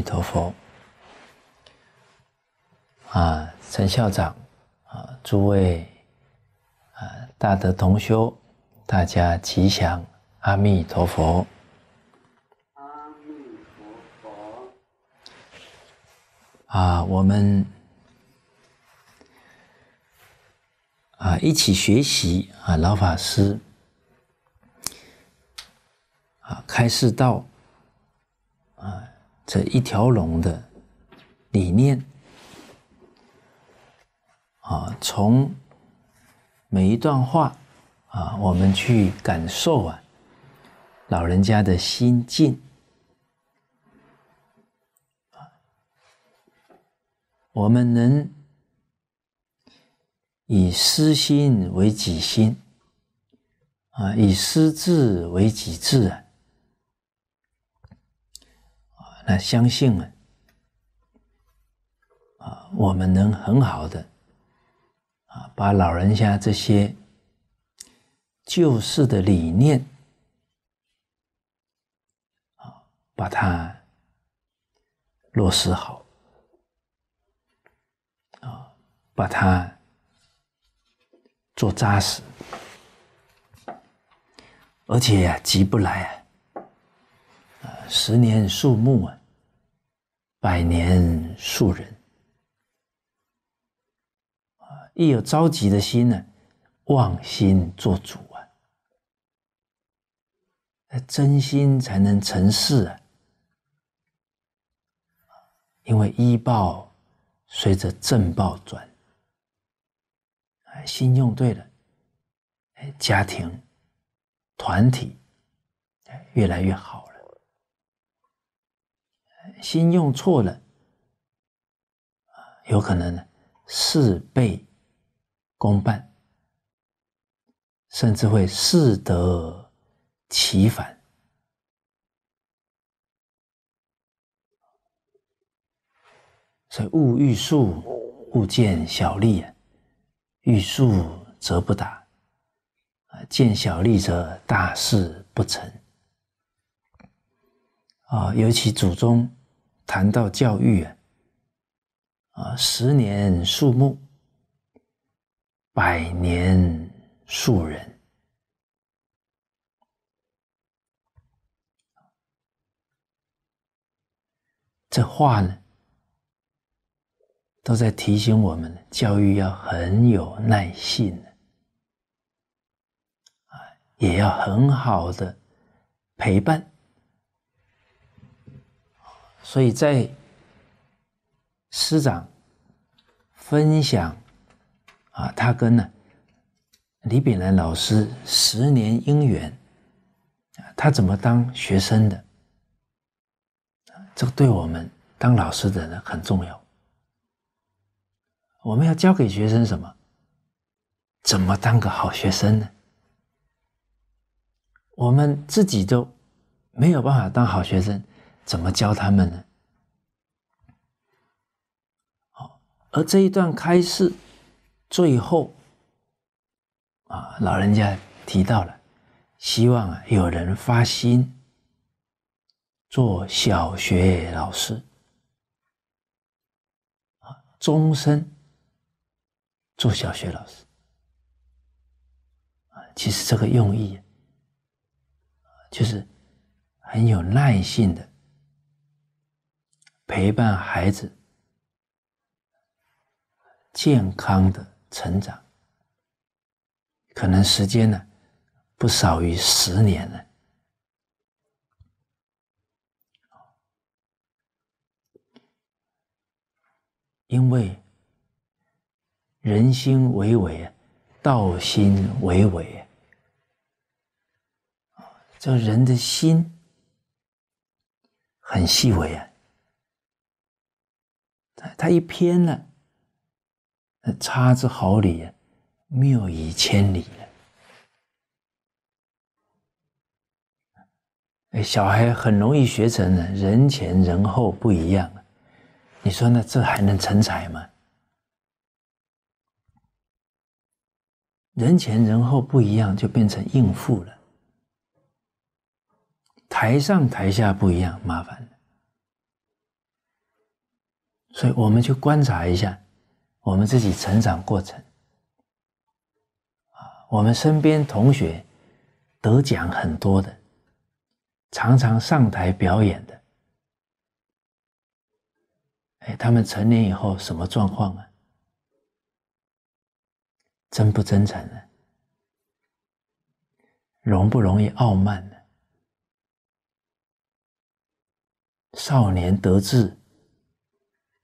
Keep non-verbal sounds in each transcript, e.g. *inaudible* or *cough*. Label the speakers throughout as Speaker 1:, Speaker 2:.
Speaker 1: 阿弥陀佛！啊，陈校长，啊，诸位，啊，大德同修，大家吉祥！阿弥陀佛！阿弥陀佛！啊，我们啊，一起学习啊，老法师啊，开示道啊。这一条龙的理念啊，从每一段话啊，我们去感受啊，老人家的心境啊，我们能以私心为己心啊，以私智为己智啊。那相信啊，我们能很好的啊，把老人家这些旧世的理念啊，把它落实好，啊，把它做扎实，而且呀，急不来啊，啊，十年树木啊。百年树人啊，一有着急的心呢，妄心做主啊，那真心才能成事啊。因为医报随着正报转，心用对了，哎，家庭、团体哎越来越好。了。心用错了，有可能事倍功半，甚至会适得其反。所以，勿欲速，勿见小利。欲速则不达，见小利则大事不成。啊，尤其祖宗。谈到教育啊，啊，十年树木，百年树人，这话呢，都在提醒我们，教育要很有耐心，啊，也要很好的陪伴。所以在师长分享啊，他跟呢李炳南老师十年姻缘，他怎么当学生的？这个对我们当老师的呢很重要。我们要教给学生什么？怎么当个好学生呢？我们自己都没有办法当好学生。怎么教他们呢？好，而这一段开示最后啊，老人家提到了，希望啊有人发心做小学老师啊，终身做小学老师啊。其实这个用意就是很有耐性的。陪伴孩子健康的成长，可能时间呢不少于十年呢。因为人心为伪，道心为伪这人的心很细微啊。他一偏了，差之毫厘，谬以千里了。哎，小孩很容易学成的，人前人后不一样，你说那这还能成才吗？人前人后不一样，就变成应付了。台上台下不一样，麻烦了。所以我们去观察一下，我们自己成长过程。啊，我们身边同学得奖很多的，常常上台表演的。哎，他们成年以后什么状况啊？真不真诚呢？容不容易傲慢呢？少年得志。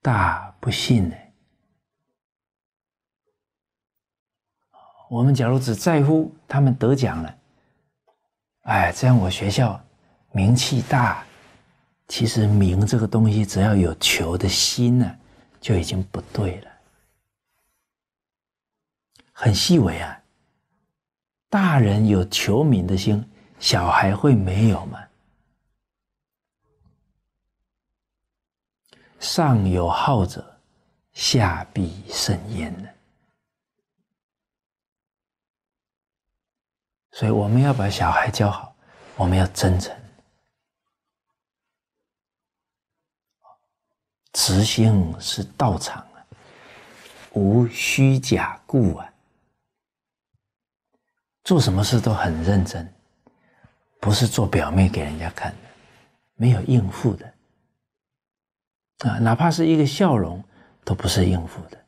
Speaker 1: 大不幸呢！我们假如只在乎他们得奖了，哎，这样我学校名气大。其实名这个东西，只要有求的心呢，就已经不对了。很细微啊，大人有求名的心，小孩会没有吗？上有好者，下必甚焉呢。所以我们要把小孩教好，我们要真诚，慈心是道场啊，无虚假故啊，做什么事都很认真，不是做表面给人家看的，没有应付的。啊，哪怕是一个笑容，都不是应付的，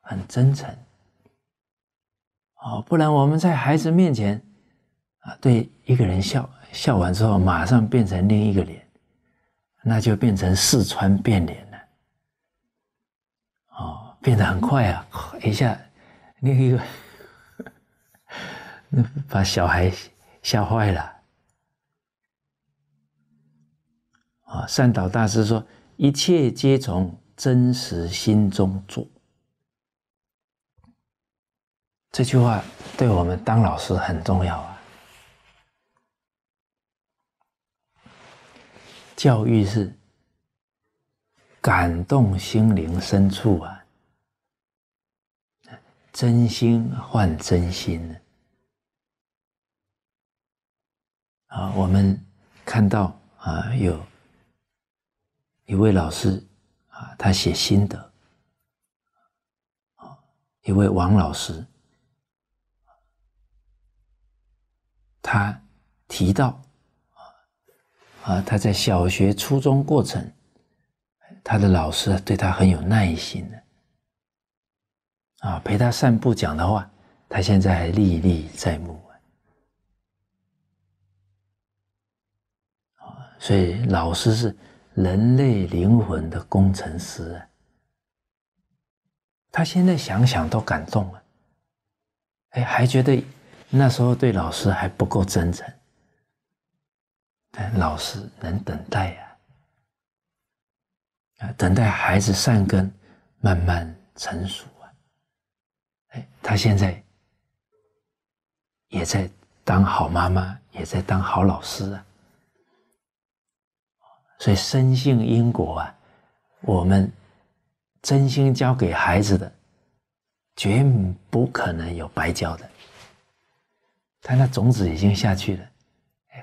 Speaker 1: 很真诚。哦，不然我们在孩子面前，啊，对一个人笑笑完之后，马上变成另一个脸，那就变成四川变脸了。哦，变得很快啊，一下另一个，*laughs* 那把小孩吓坏了。啊，善导大师说：“一切皆从真实心中做。”这句话对我们当老师很重要啊！教育是感动心灵深处啊，真心换真心呢。啊，我们看到啊有。一位老师，啊，他写心得，啊，一位王老师，他提到，啊，啊，他在小学、初中过程，他的老师对他很有耐心的，啊，陪他散步讲的话，他现在还历历在目啊，所以老师是。人类灵魂的工程师他现在想想都感动了。哎，还觉得那时候对老师还不够真诚，但老师能等待呀，啊，等待孩子善根慢慢成熟啊。哎，他现在也在当好妈妈，也在当好老师啊。所以，生性因果啊，我们真心教给孩子的，绝不可能有白教的。他那种子已经下去了，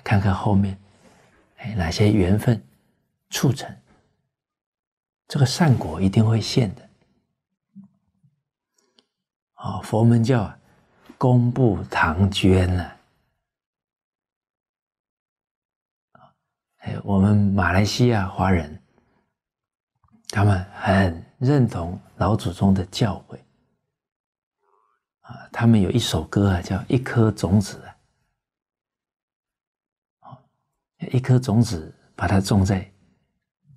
Speaker 1: 看看后面，哎，哪些缘分促成这个善果，一定会现的。哦，佛门教啊，功布堂捐”啊。我们马来西亚华人，他们很认同老祖宗的教诲啊。他们有一首歌啊，叫《一颗种子》。啊，一颗种子，把它种在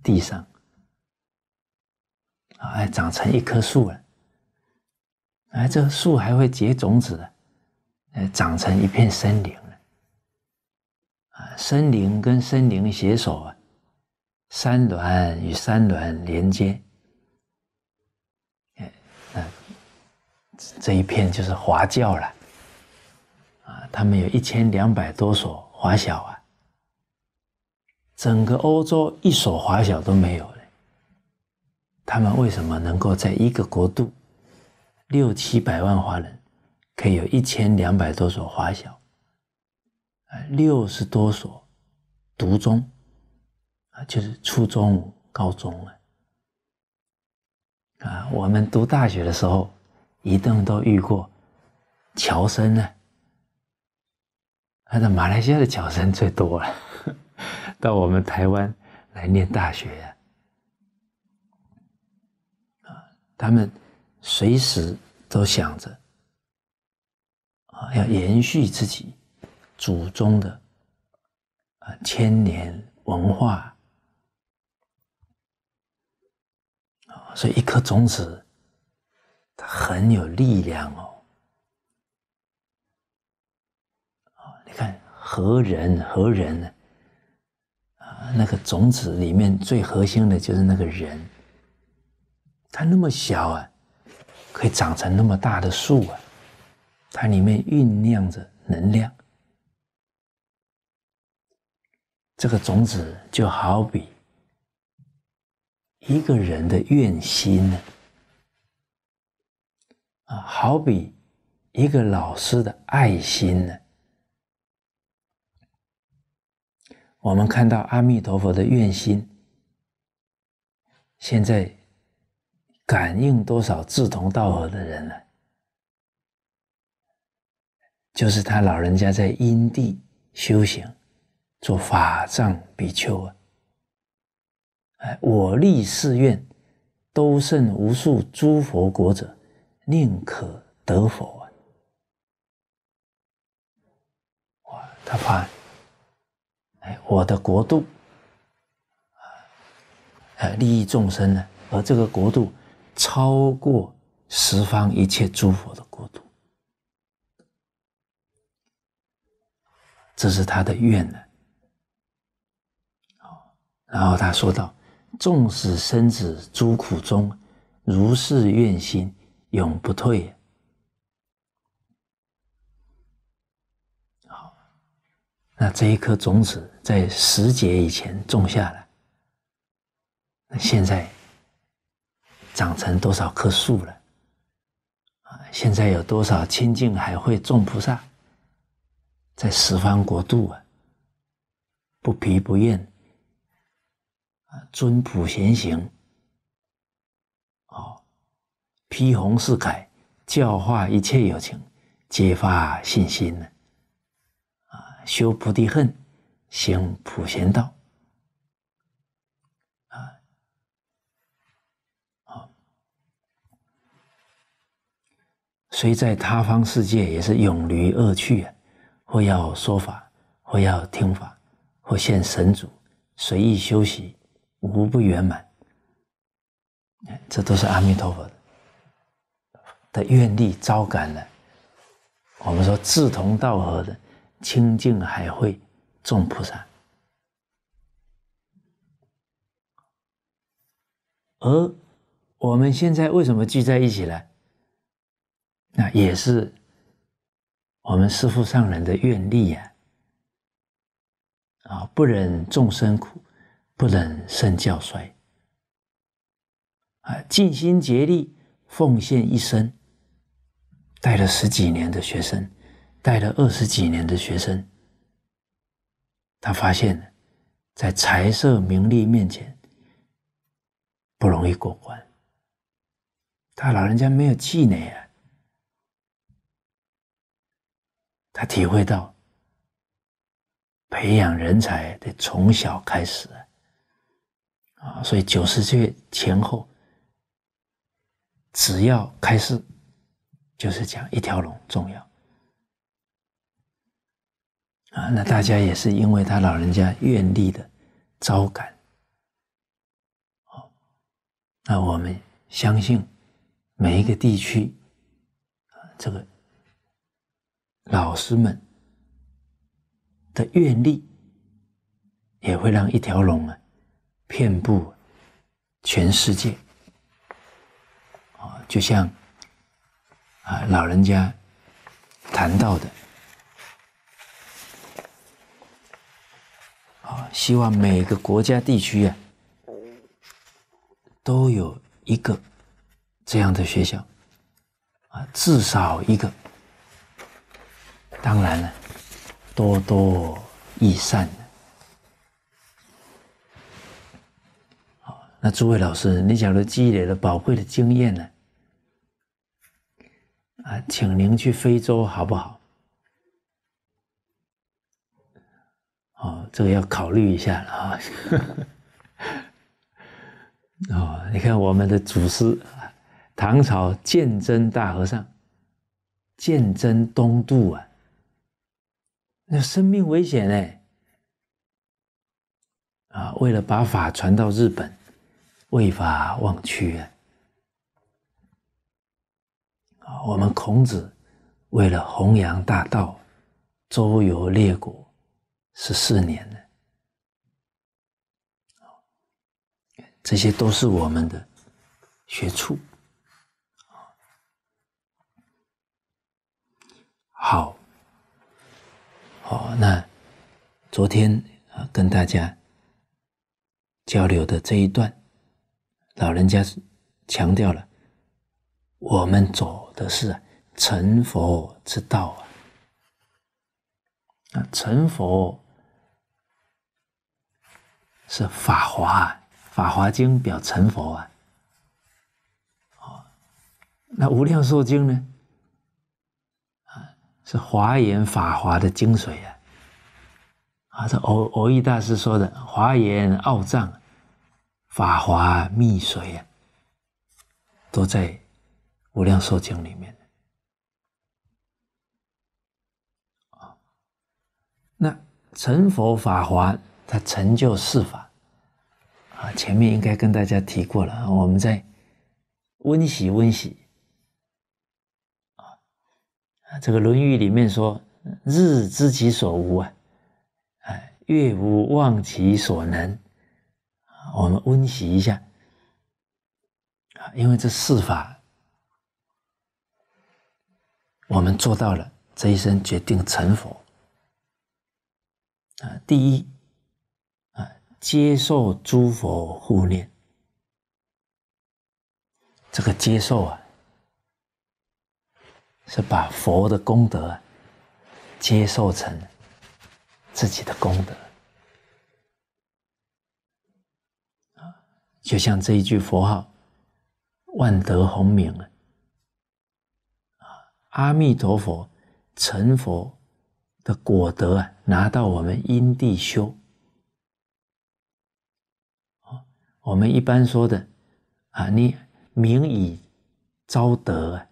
Speaker 1: 地上啊，哎，长成一棵树了。哎，这树还会结种子的，哎，长成一片森林。森林跟森林携手啊，山峦与山峦连接，那这一片就是华教了啊。他们有一千两百多所华小啊，整个欧洲一所华小都没有了。他们为什么能够在一个国度六七百万华人，可以有一千两百多所华小？哎，六十多所，读中，啊，就是初中、高中了，啊，我们读大学的时候，一定都遇过侨生呢。那马来西亚的侨生最多了，到我们台湾来念大学呀，啊，他们随时都想着，啊，要延续自己。祖宗的啊，千年文化啊，所以一颗种子它很有力量哦。你看何人何人呢？啊，那个种子里面最核心的就是那个人，它那么小啊，可以长成那么大的树啊，它里面酝酿着能量。这个种子就好比一个人的愿心呢，啊，好比一个老师的爱心呢。我们看到阿弥陀佛的愿心，现在感应多少志同道合的人呢？就是他老人家在因地修行。做法藏比丘啊，哎，我立誓愿，都胜无数诸佛国者，宁可得佛啊！哇，他怕，哎，我的国度，啊，哎，利益众生呢，而这个国度超过十方一切诸佛的国度，这是他的愿呢。然后他说道：“纵使生子诸苦中，如是愿心永不退。”好，那这一颗种子在时节以前种下了，那现在长成多少棵树了？啊，现在有多少清净海会众菩萨在十方国度啊，不疲不厌。尊普贤行，哦，披红饰铠，教化一切有情，激发信心呢。啊，修菩提恨，行普贤道。啊，好，虽在他方世界，也是永离恶趣啊！或要说法，或要听法，或现神主，随意修习。无不圆满，这都是阿弥陀佛的愿力招感了。我们说志同道合的清净海会众菩萨，而我们现在为什么聚在一起呢？那也是我们师父上人的愿力呀，啊，不忍众生苦。不能胜教衰。啊，尽心竭力奉献一生，带了十几年的学生，带了二十几年的学生，他发现，在财色名利面前不容易过关。他老人家没有气馁啊，他体会到培养人才得从小开始。啊，所以九十岁前后，只要开始，就是讲一条龙重要啊。那大家也是因为他老人家愿力的招感，好，那我们相信每一个地区啊，这个老师们，的愿力也会让一条龙啊。遍布全世界，啊，就像啊老人家谈到的，啊，希望每个国家地区呀都有一个这样的学校，啊，至少一个。当然了，多多益善。那诸位老师，你假如积累了宝贵的经验呢？啊，请您去非洲好不好？哦，这个要考虑一下了啊。*laughs* 哦，你看我们的祖师啊，唐朝鉴真大和尚，鉴真东渡啊，那生命危险哎，啊，为了把法传到日本。未法忘屈啊！啊，我们孔子为了弘扬大道，周游列国十四年呢。这些都是我们的学处。好，好，那昨天啊跟大家交流的这一段。老人家强调了，我们走的是成佛之道啊。啊，成佛是法华，法华经表成佛啊。哦，那无量寿经呢？啊，是华严法华的精髓啊。啊，这欧欧益大师说的华严奥藏。法华、密水啊，都在无量寿经里面啊。那成佛法华，它成就四法啊。前面应该跟大家提过了，我们在温习温习啊啊。这个《论语》里面说：“日知其所无啊，哎，月无忘其所能。”我们温习一下啊，因为这四法我们做到了，这一生决定成佛啊。第一啊，接受诸佛护念，这个接受啊，是把佛的功德接受成自己的功德。就像这一句佛号“万德洪明”啊，阿弥陀佛成佛的果德啊，拿到我们因地修。我们一般说的，啊，你名以招德啊，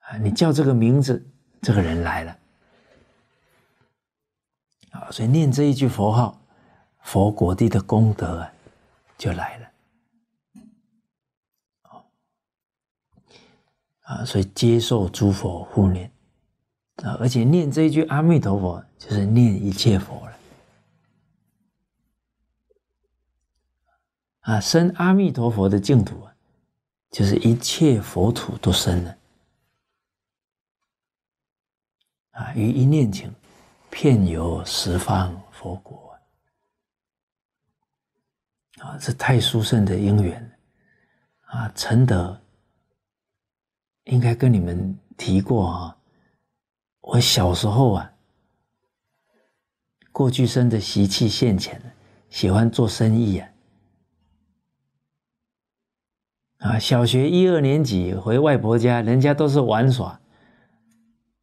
Speaker 1: 啊，你叫这个名字，这个人来了。啊，所以念这一句佛号。佛国地的功德啊，就来了。啊，所以接受诸佛护念啊，而且念这一句阿弥陀佛，就是念一切佛了。啊，生阿弥陀佛的净土啊，就是一切佛土都生了。啊，于一念情，遍游十方佛国。啊，是太殊胜的因缘啊！承德应该跟你们提过啊，我小时候啊，过去生的习气现前，喜欢做生意啊。啊，小学一二年级回外婆家，人家都是玩耍。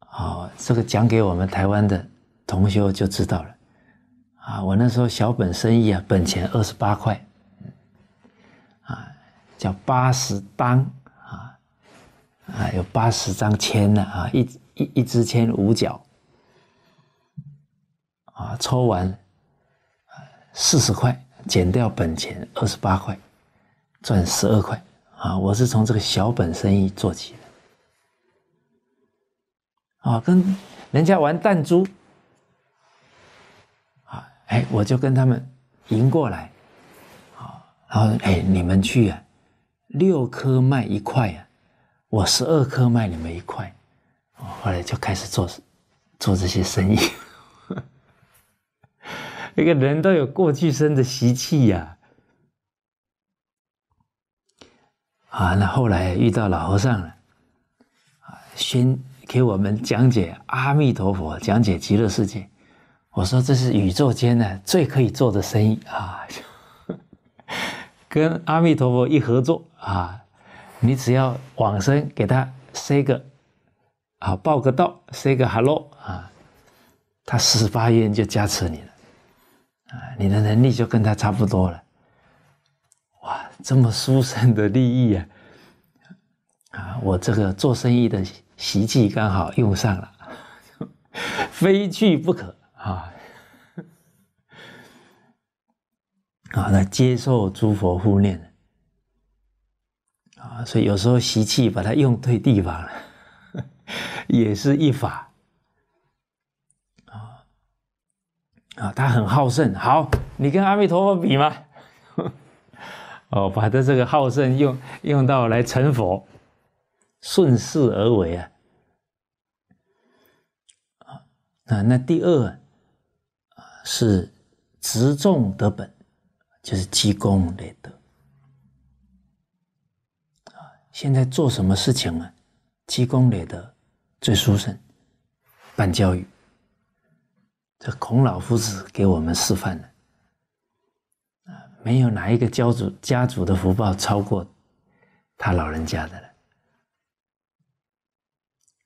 Speaker 1: 啊，这个讲给我们台湾的同学就知道了啊。我那时候小本生意啊，本钱二十八块。叫八十单啊啊，有八十张签呢啊，一一一支签五角啊，抽完啊四十块，减掉本钱二十八块，赚十二块啊。我是从这个小本生意做起的，啊，跟人家玩弹珠啊，哎，我就跟他们赢过来啊，然后哎你们去啊。六颗卖一块啊，我十二颗卖你们一块，后来就开始做做这些生意。*laughs* 一个人都有过去生的习气呀，啊，那后来遇到老和尚了，啊，先给我们讲解阿弥陀佛，讲解极乐世界。我说这是宇宙间呢，最可以做的生意啊。*laughs* 跟阿弥陀佛一合作啊，你只要往生给他 say 个啊报个到，say 个 hello 啊，他十八愿就加持你了啊，你的能力就跟他差不多了。哇，这么殊胜的利益啊！啊，我这个做生意的习气刚好用上了，*laughs* 非去不可啊！啊，来接受诸佛护念，啊，所以有时候习气把它用对地方了，*laughs* 也是一法，啊，啊，他很好胜，好，你跟阿弥陀佛比吗？*laughs* 哦，把他这个好胜用用到来成佛，顺势而为啊，啊，那那第二啊是执众得本。就是积功累德啊！现在做什么事情呢？积功累德最舒顺，办教育。这孔老夫子给我们示范了啊！没有哪一个教主、家主的福报超过他老人家的了。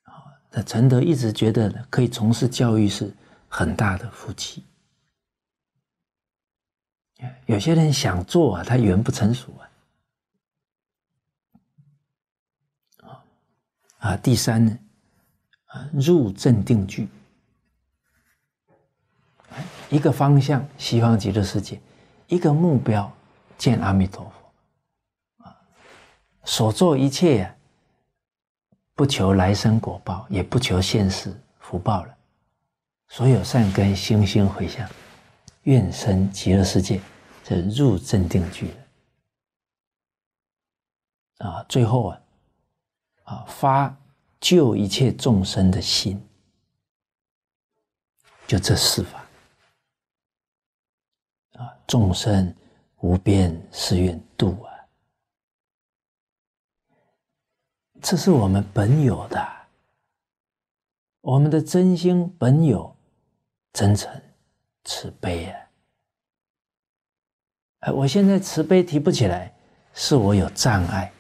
Speaker 1: 啊，那陈德一直觉得可以从事教育是很大的福气。有些人想做，啊，他缘不成熟啊！啊，第三呢，啊，入正定聚，一个方向西方极乐世界，一个目标见阿弥陀佛啊，所做一切不求来生果报，也不求现世福报了，所有善根心心回向，愿生极乐世界。入正定聚了啊！最后啊啊发救一切众生的心，就这四法啊，众生无边誓愿度啊！这是我们本有的，我们的真心本有真诚慈悲啊！哎，我现在慈悲提不起来，是我有障碍，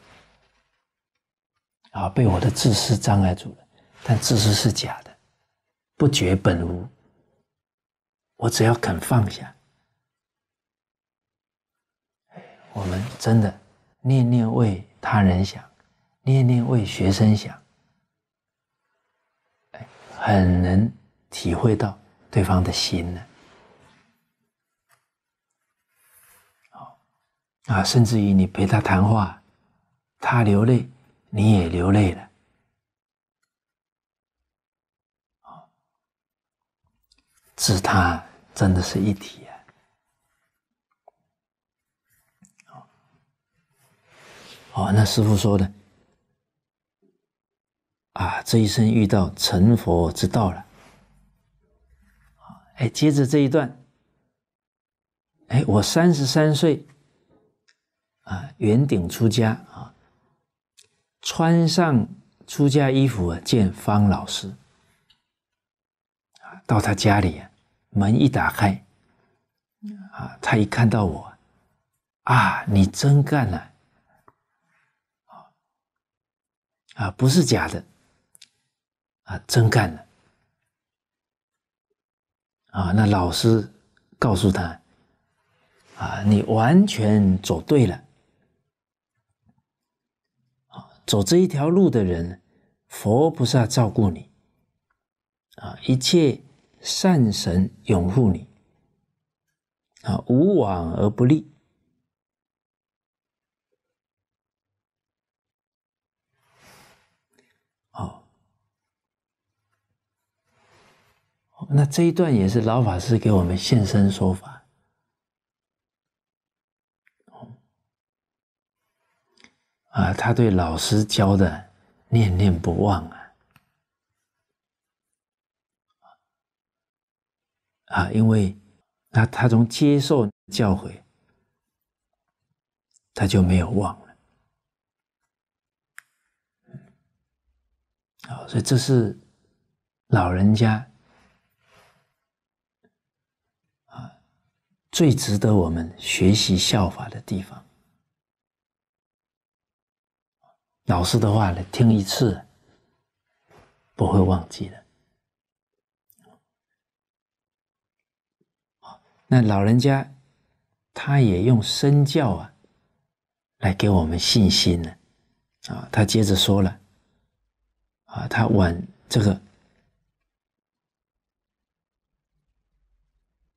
Speaker 1: 啊，被我的自私障碍住了。但自私是假的，不觉本无。我只要肯放下，我们真的念念为他人想，念念为学生想，哎，很能体会到对方的心呢。啊，甚至于你陪他谈话，他流泪，你也流泪了。哦，他真的是一体啊。哦，那师傅说的，啊，这一生遇到成佛之道了。哎，接着这一段，哎，我三十三岁。啊，圆顶出家啊，穿上出家衣服啊，见方老师啊，到他家里啊，门一打开啊，他一看到我啊，你真干了，啊，啊，不是假的，啊，真干了，啊，那老师告诉他啊，你完全走对了。走这一条路的人，佛菩萨照顾你啊，一切善神拥护你啊，无往而不利。好，那这一段也是老法师给我们现身说法。啊，他对老师教的念念不忘啊！啊，因为那他从接受教诲，他就没有忘了。好，所以这是老人家啊最值得我们学习效法的地方。老师的话呢，听一次不会忘记了。那老人家他也用身教啊，来给我们信心呢。啊，他接着说了，啊，他晚这个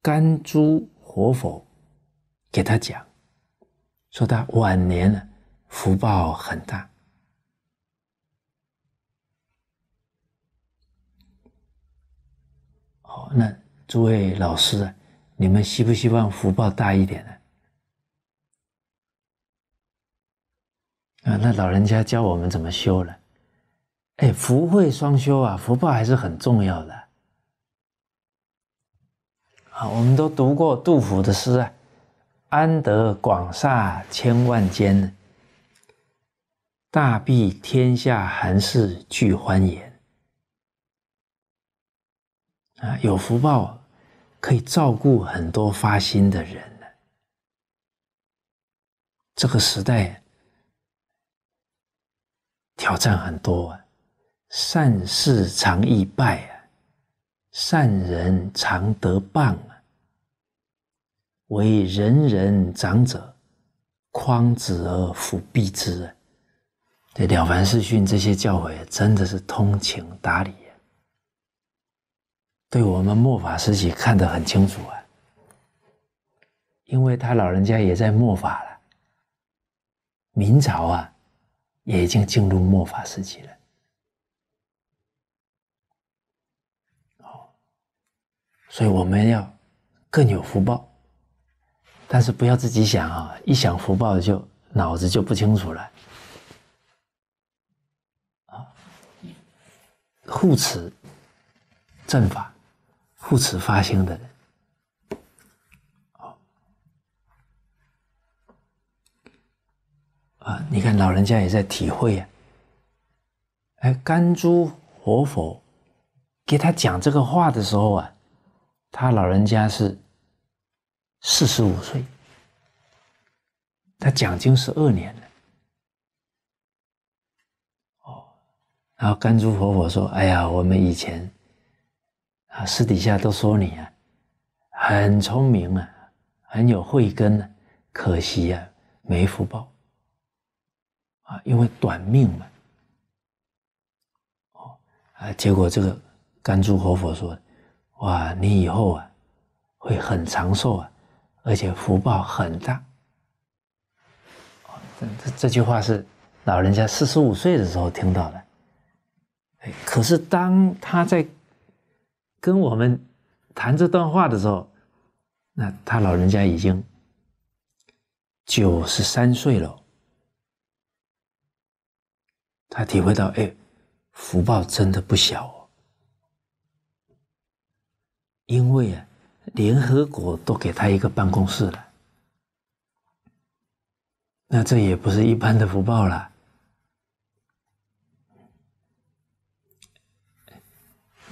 Speaker 1: 甘珠活佛给他讲，说他晚年呢福报很大。那诸位老师啊，你们希不希望福报大一点呢？啊，那老人家教我们怎么修了？哎，福慧双修啊，福报还是很重要的。啊，我们都读过杜甫的诗啊，“安得广厦千万间，大庇天下寒士俱欢颜。”啊，有福报，可以照顾很多发心的人呢。这个时代挑战很多啊，善事常易败啊，善人常得谤啊。为人人长者，匡子而抚庇之啊。对了凡四训这些教诲，真的是通情达理。对我们末法时期看得很清楚啊，因为他老人家也在末法了。明朝啊，也已经进入末法时期了。哦。所以我们要更有福报，但是不要自己想啊，一想福报就脑子就不清楚了。啊，护持正法。护持发心的人，哦，啊，你看老人家也在体会呀。哎，甘珠活佛给他讲这个话的时候啊，他老人家是四十五岁，他讲经是二年了，哦，然后甘珠活佛说：“哎呀，我们以前。”啊，私底下都说你啊，很聪明啊，很有慧根啊，可惜啊，没福报啊，因为短命嘛。哦啊，结果这个甘珠活佛说：“哇，你以后啊，会很长寿啊，而且福报很大。”哦，这这这句话是老人家四十五岁的时候听到的。可是当他在。跟我们谈这段话的时候，那他老人家已经九十三岁了，他体会到，哎，福报真的不小哦，因为啊，联合国都给他一个办公室了，那这也不是一般的福报了。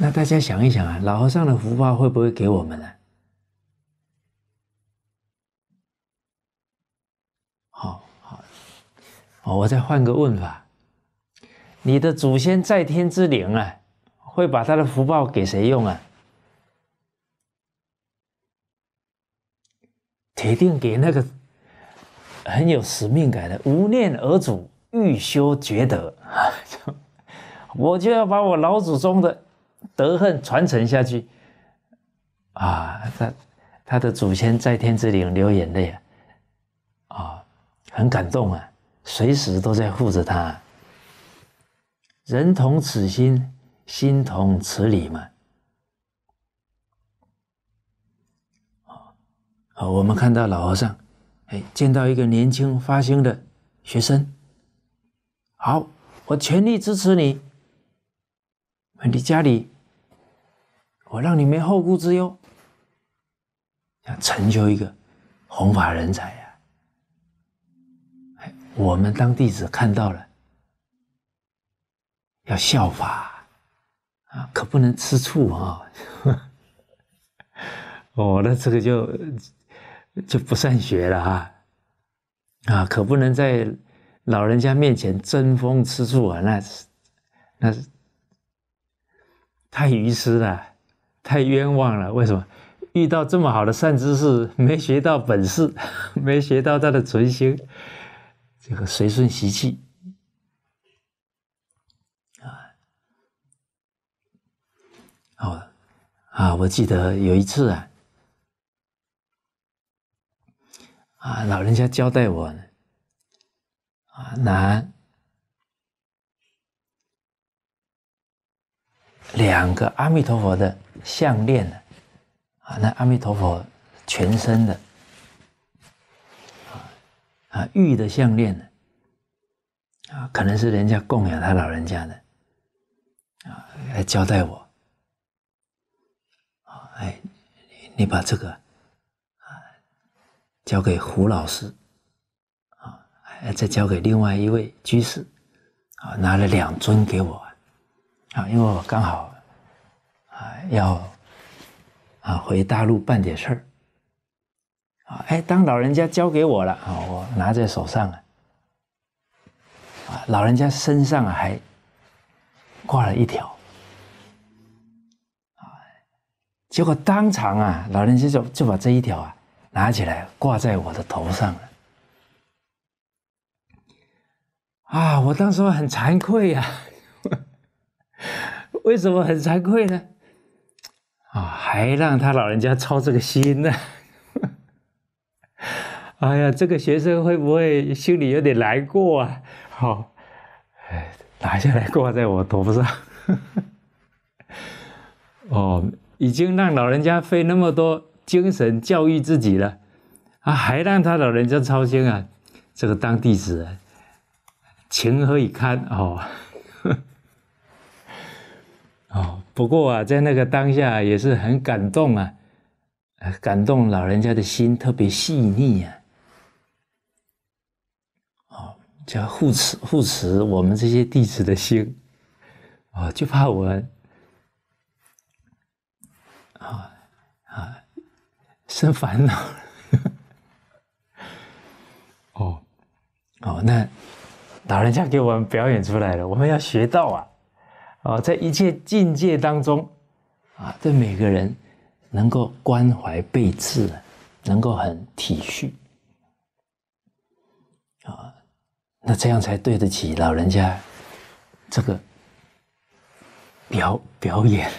Speaker 1: 那大家想一想啊，老和尚的福报会不会给我们呢？好好，我再换个问法：你的祖先在天之灵啊，会把他的福报给谁用啊？铁定给那个很有使命感的无念而祖欲修觉德啊！*laughs* 我就要把我老祖宗的。德恨传承下去，啊，他他的祖先在天之灵流眼泪，啊，啊，很感动啊，随时都在护着他。人同此心，心同此理嘛。啊，我们看到老和尚，哎，见到一个年轻发心的学生，好，我全力支持你，你家里。我让你没后顾之忧，想成就一个弘法人才呀！哎，我们当弟子看到了，要效法啊，可不能吃醋啊！*laughs* 哦，那这个就就不算学了啊！啊，可不能在老人家面前争风吃醋啊！那是那是太愚痴了。太冤枉了！为什么遇到这么好的善知识，没学到本事，*laughs* 没学到他的存心，这个随顺习气啊？好啊！我记得有一次啊，啊，老人家交代我啊，拿两个阿弥陀佛的。项链呢，啊，那阿弥陀佛全身的啊啊玉的项链啊，可能是人家供养他老人家的啊，来交代我啊，哎，你把这个啊交给胡老师啊，再交给另外一位居士啊，拿了两尊给我啊，因为我刚好。要啊，回大陆办点事儿啊！哎，当老人家交给我了啊，我拿在手上啊。啊，老人家身上啊还挂了一条啊，结果当场啊，老人家就就把这一条啊拿起来挂在我的头上了啊！我当时很惭愧呀，*laughs* 为什么很惭愧呢？啊，还让他老人家操这个心呢？*laughs* 哎呀，这个学生会不会心里有点难过啊？好，拿下来挂在我头上。*laughs* 哦，已经让老人家费那么多精神教育自己了，啊，还让他老人家操心啊？这个当弟子情何以堪哦？哦。*laughs* 不过啊，在那个当下也是很感动啊，感动老人家的心特别细腻啊，啊，叫护持护持我们这些弟子的心，啊，就怕我，啊啊，生烦恼。*laughs* 哦哦，那老人家给我们表演出来了，我们要学到啊。啊，在一切境界当中，啊，对每个人能够关怀备至，能够很体恤，啊，那这样才对得起老人家这个表表演。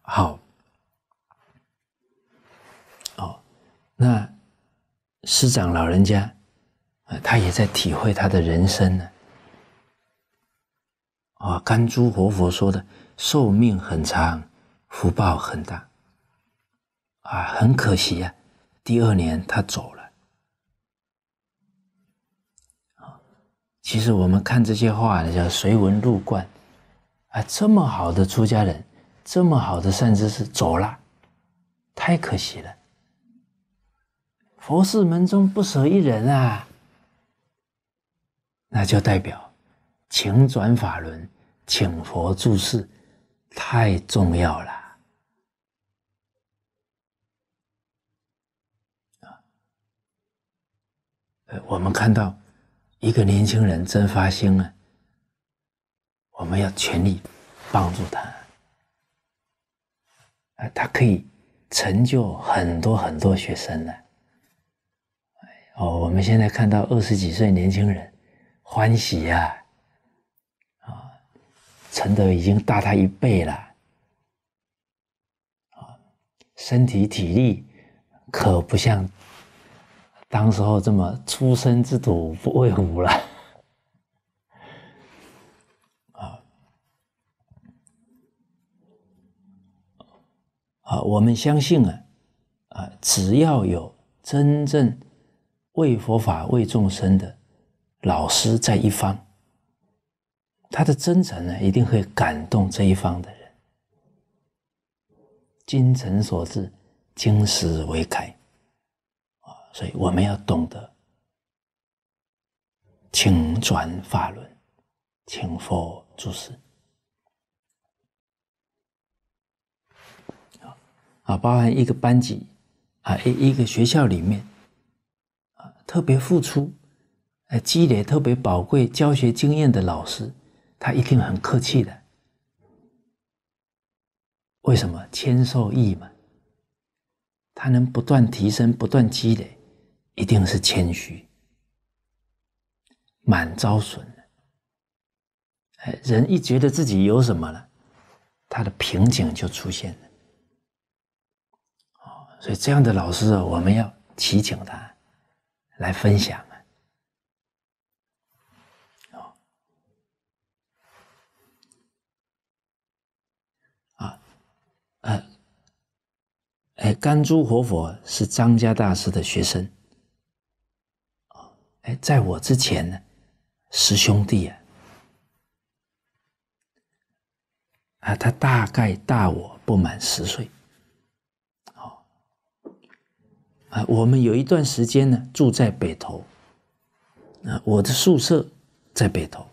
Speaker 1: 好，哦，那师长老人家，呃，他也在体会他的人生呢。啊，甘珠活佛说的寿命很长，福报很大，啊，很可惜呀！第二年他走了。其实我们看这些话呢，叫随文入观，啊，这么好的出家人，这么好的善知识走了，太可惜了。佛寺门中不舍一人啊，那就代表情转法轮。请佛注释太重要了啊！我们看到一个年轻人真发心了，我们要全力帮助他啊！他可以成就很多很多学生呢。哦，我们现在看到二十几岁年轻人欢喜啊！成德已经大他一倍了，啊，身体体力可不像当时候这么出生之土不畏虎了，*laughs* 啊，啊，我们相信啊，啊，只要有真正为佛法、为众生的老师在一方。他的真诚呢，一定会感动这一方的人。精诚所至，金石为开。啊，所以我们要懂得，请转法轮，请佛注释。啊包含一个班级，啊一一个学校里面，啊特别付出，啊，积累特别宝贵教学经验的老师。他一定很客气的，为什么谦受益嘛？他能不断提升、不断积累，一定是谦虚，满招损哎，人一觉得自己有什么了，他的瓶颈就出现了。哦，所以这样的老师啊，我们要提醒他来分享。哎，甘珠活佛是张家大师的学生，哦，哎，在我之前呢，师兄弟啊，啊，他大概大我不满十岁，哦，啊，我们有一段时间呢住在北头，啊，我的宿舍在北头，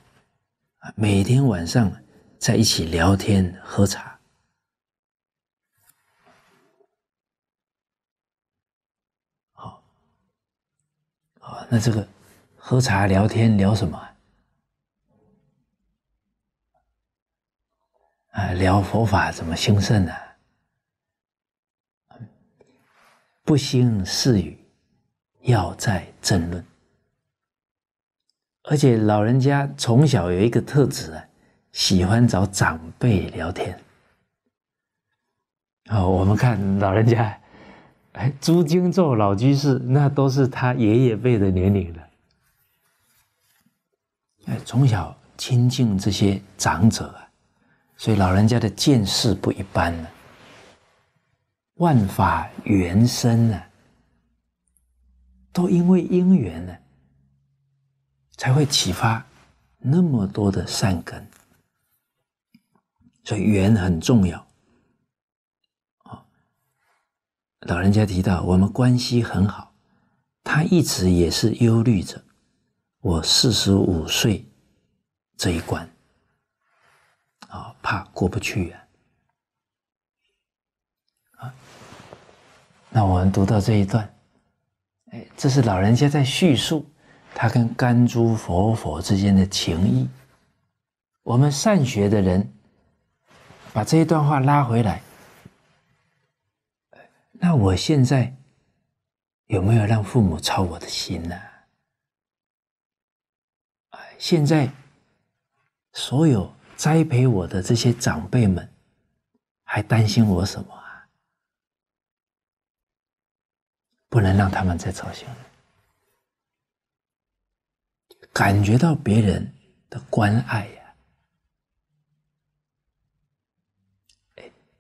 Speaker 1: 啊，每天晚上在一起聊天喝茶。啊，那这个喝茶聊天聊什么啊？聊佛法怎么兴盛啊？不兴是语，要在争论。而且老人家从小有一个特质啊，喜欢找长辈聊天。啊，我们看老人家。哎，朱经咒老居士，那都是他爷爷辈的年龄了。哎，从小亲近这些长者啊，所以老人家的见识不一般了。万法缘生呢，都因为因缘呢，才会启发那么多的善根，所以缘很重要。老人家提到，我们关系很好，他一直也是忧虑着我四十五岁这一关啊，怕过不去啊，那我们读到这一段，哎，这是老人家在叙述他跟甘珠佛佛之间的情谊。我们善学的人，把这一段话拉回来。那我现在有没有让父母操我的心呢？啊，现在所有栽培我的这些长辈们还担心我什么啊？不能让他们再操心了，感觉到别人的关爱呀。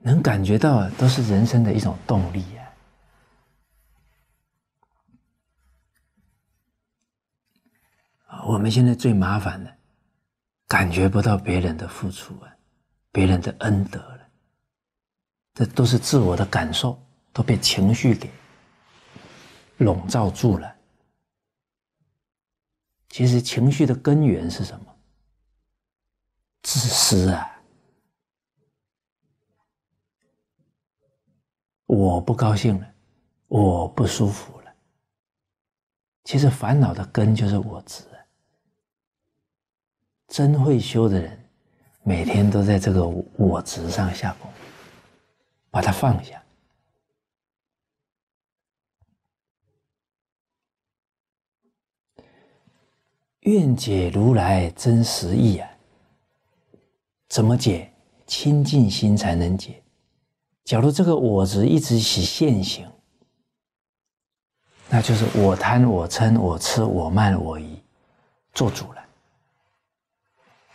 Speaker 1: 能感觉到都是人生的一种动力啊，我们现在最麻烦的，感觉不到别人的付出啊，别人的恩德了。这都是自我的感受，都被情绪给笼罩住了。其实情绪的根源是什么？自私啊！我不高兴了，我不舒服了。其实烦恼的根就是我执。真会修的人，每天都在这个我执上下功夫，把它放下。愿解如来真实意啊！怎么解？清净心才能解。假如这个我字一直起现行，那就是我贪我嗔我痴、我慢我疑做主了。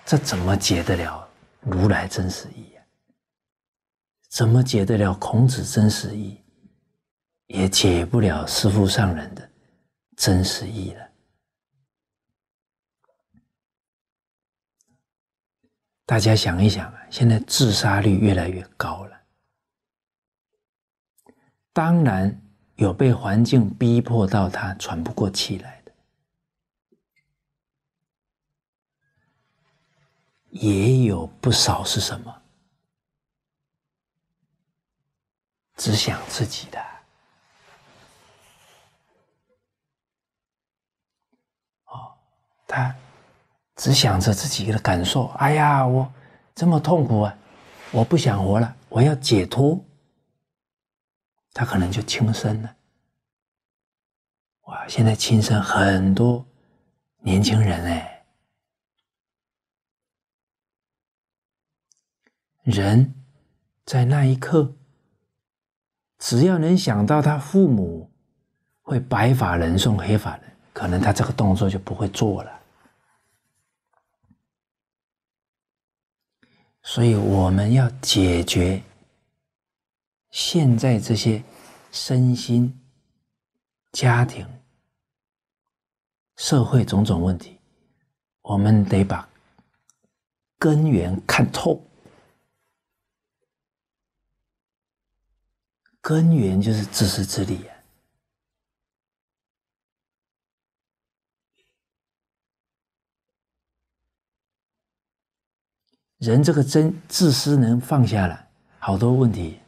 Speaker 1: 这怎么解得了如来真实意呀？怎么解得了孔子真实意？也解不了师父上人的真实意了。大家想一想啊，现在自杀率越来越高了。当然有被环境逼迫到他喘不过气来的，也有不少是什么，只想自己的，哦，他只想着自己的感受，哎呀，我这么痛苦啊，我不想活了，我要解脱。他可能就轻生了。哇，现在轻生很多年轻人哎，人在那一刻，只要能想到他父母会白发人送黑发人，可能他这个动作就不会做了。所以我们要解决。现在这些身心、家庭、社会种种问题，我们得把根源看透。根源就是自私自利啊！人这个真自私，能放下了，好多问题。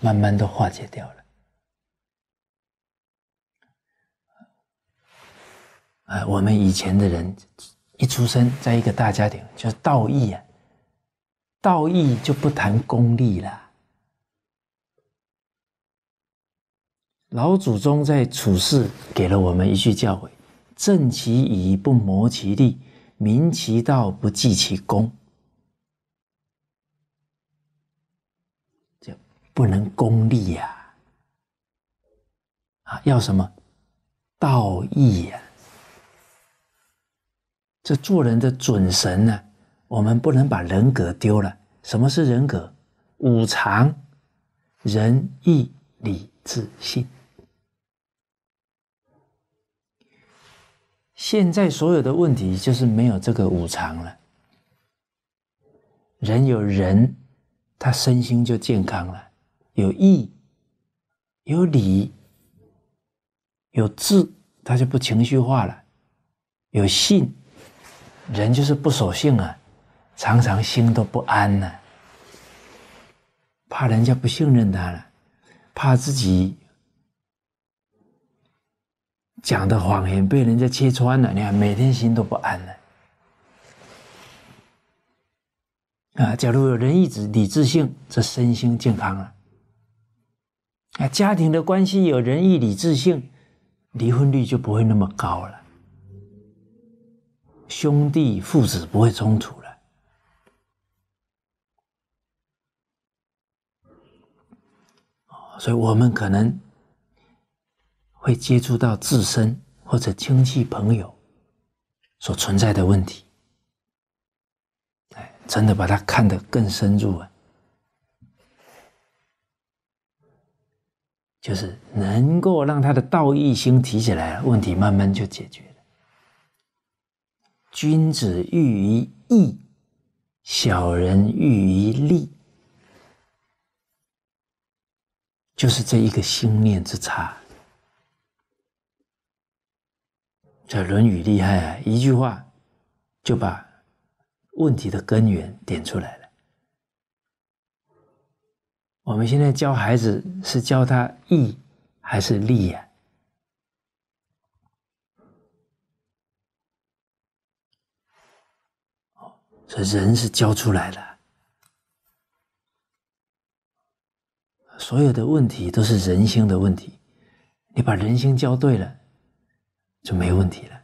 Speaker 1: 慢慢都化解掉了。啊，我们以前的人一出生在一个大家庭，就是道义啊，道义就不谈功利了。老祖宗在处世给了我们一句教诲：“正其以，不谋其利，明其道不计其功。”不能功利呀！啊，要什么道义呀？这做人的准绳呢？我们不能把人格丢了。什么是人格？五常：仁、义、礼、智、信。现在所有的问题就是没有这个五常了。人有仁，他身心就健康了。有义、有理、有智，他就不情绪化了；有信，人就是不守信啊，常常心都不安呢，怕人家不信任他了，怕自己讲的谎言被人家揭穿了。你看，每天心都不安了。啊，假如有仁义智理智性，这身心健康了。哎，家庭的关系有仁义礼智信，离婚率就不会那么高了。兄弟父子不会冲突了。所以我们可能会接触到自身或者亲戚朋友所存在的问题，哎，真的把它看得更深入啊。就是能够让他的道义心提起来，问题慢慢就解决了。君子喻于义，小人喻于利，就是这一个心念之差。这《论语》厉害啊，一句话就把问题的根源点出来了。我们现在教孩子是教他义还是利呀？哦，这人是教出来的，所有的问题都是人性的问题。你把人性教对了，就没问题了。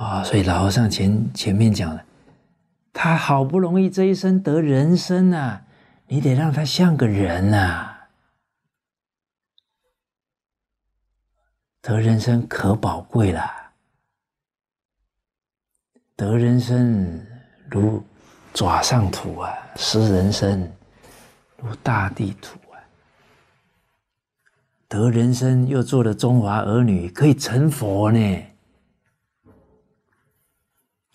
Speaker 1: 啊，所以老和尚前前面讲了，他好不容易这一生得人生呐，你得让他像个人呐，得人生可宝贵了，得人生如爪上土啊，失人生如大地土啊，得人生又做了中华儿女，可以成佛呢。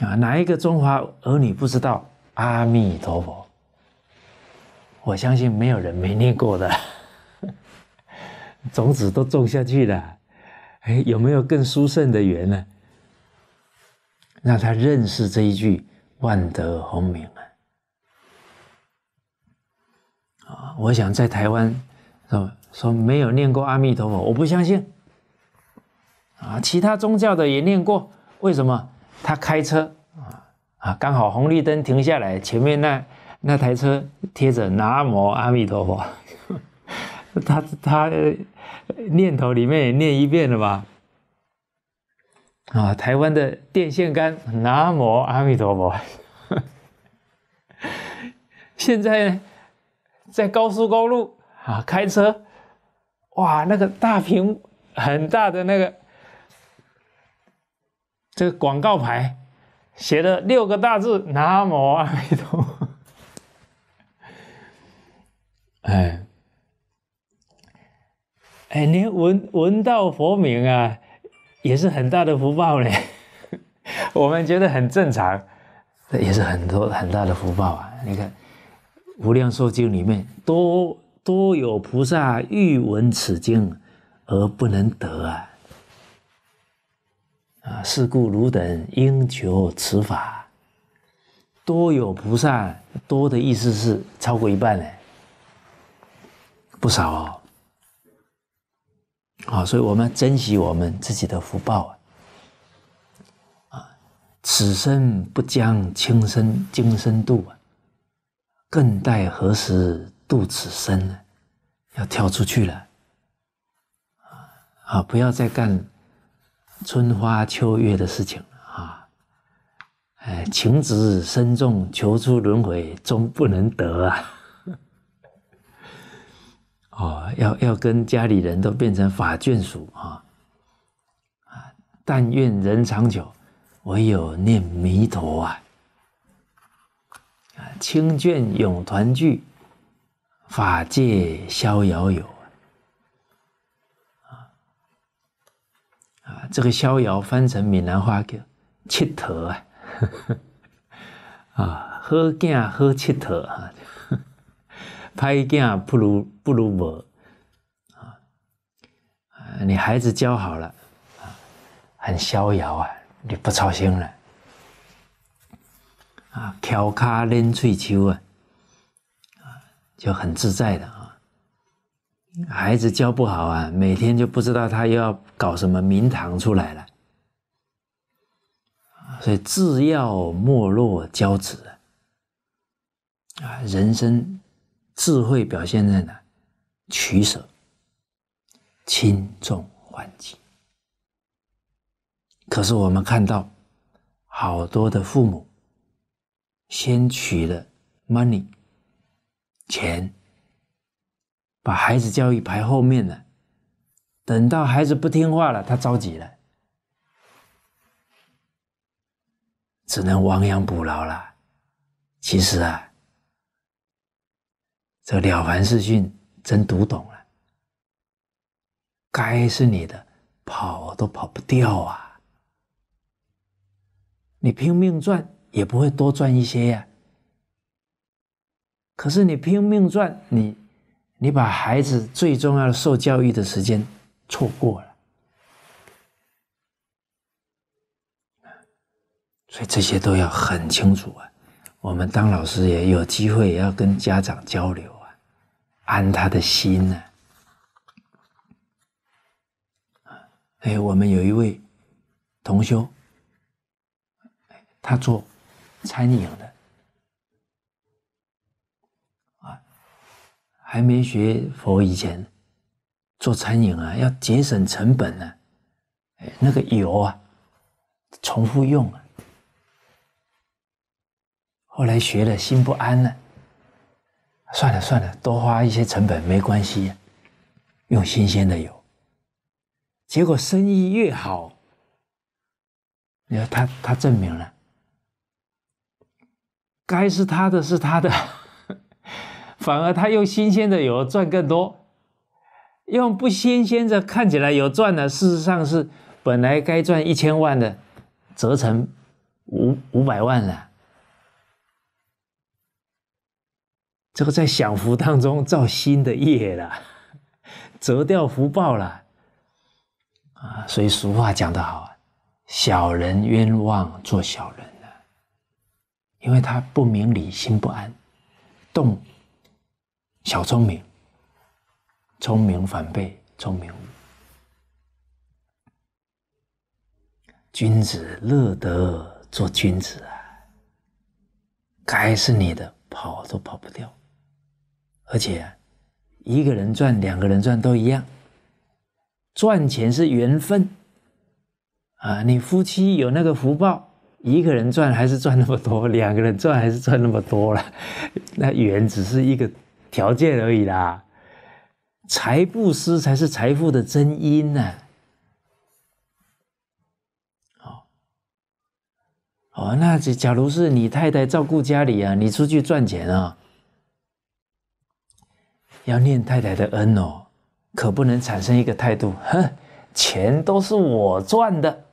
Speaker 1: 啊，哪一个中华儿女不知道阿弥陀佛？我相信没有人没念过的，*laughs* 种子都种下去了。哎，有没有更殊胜的缘呢？让他认识这一句万德洪名啊！啊，我想在台湾说说没有念过阿弥陀佛，我不相信。啊，其他宗教的也念过，为什么？他开车啊啊，刚好红绿灯停下来，前面那那台车贴着“南无阿弥陀佛”，*laughs* 他他念头里面也念一遍了吧？啊，台湾的电线杆“南无阿弥陀佛”。*laughs* 现在在高速公路啊，开车，哇，那个大屏很大的那个。这个广告牌写的六个大字“南无阿弥陀 *laughs* ”，哎哎，您闻闻到佛名啊，也是很大的福报嘞。*laughs* 我们觉得很正常，也是很多很大的福报啊。你看《无量寿经》里面，都都有菩萨欲闻此经而不能得啊。啊，是故汝等应求此法。多有菩萨，多的意思是超过一半嘞，不少哦。好，所以我们珍惜我们自己的福报啊。啊，此生不将轻生，今生渡啊，更待何时渡此生呢？要跳出去了啊！啊，不要再干。春花秋月的事情啊，哎，情执深重，求出轮回终不能得啊！*laughs* 哦，要要跟家里人都变成法眷属啊！啊，但愿人长久，唯有念弥陀啊！啊，清眷永团聚，法界逍遥游。这个逍遥翻成闽南话叫“佚佗”啊，*laughs* 啊，好囝好佚佗啊，拍 *laughs* 囝不如不如我啊，你孩子教好了啊，很逍遥啊，你不操心了啊，翘脚拎嘴手啊，啊，就很自在的。孩子教不好啊，每天就不知道他又要搞什么名堂出来了。所以，自要没落，教子啊，人生智慧表现在哪？取舍、轻重缓急。可是我们看到好多的父母，先取了 money 钱。把孩子教育排后面了，等到孩子不听话了，他着急了，只能亡羊补牢了。其实啊，这《了凡四训》真读懂了，该是你的，跑都跑不掉啊！你拼命赚，也不会多赚一些呀。可是你拼命赚，你。你把孩子最重要的受教育的时间错过了，所以这些都要很清楚啊。我们当老师也有机会，也要跟家长交流啊，安他的心呢。啊，哎，我们有一位同修，他做餐饮的。还没学佛以前，做餐饮啊，要节省成本呢，哎，那个油啊，重复用啊。后来学了，心不安了，算了算了，多花一些成本没关系，用新鲜的油。结果生意越好，你看他他证明了，该是他的是他的。反而他用新鲜的有赚更多，用不新鲜的看起来有赚的，事实上是本来该赚一千万的，折成五五百万了。这个在享福当中造新的业了，*laughs* 折掉福报了。啊，所以俗话讲得好啊，小人冤枉做小人了，因为他不明理心不安，动。小聪明，聪明反被聪明误。君子乐得做君子啊，该是你的跑都跑不掉，而且一个人赚、两个人赚都一样。赚钱是缘分啊，你夫妻有那个福报，一个人赚还是赚那么多，两个人赚还是赚那么多了。那缘只是一个。条件而已啦，财布施才是财富的真因呢。好，哦，那假如是你太太照顾家里啊，你出去赚钱啊，要念太太的恩哦，可不能产生一个态度，哼，钱都是我赚的。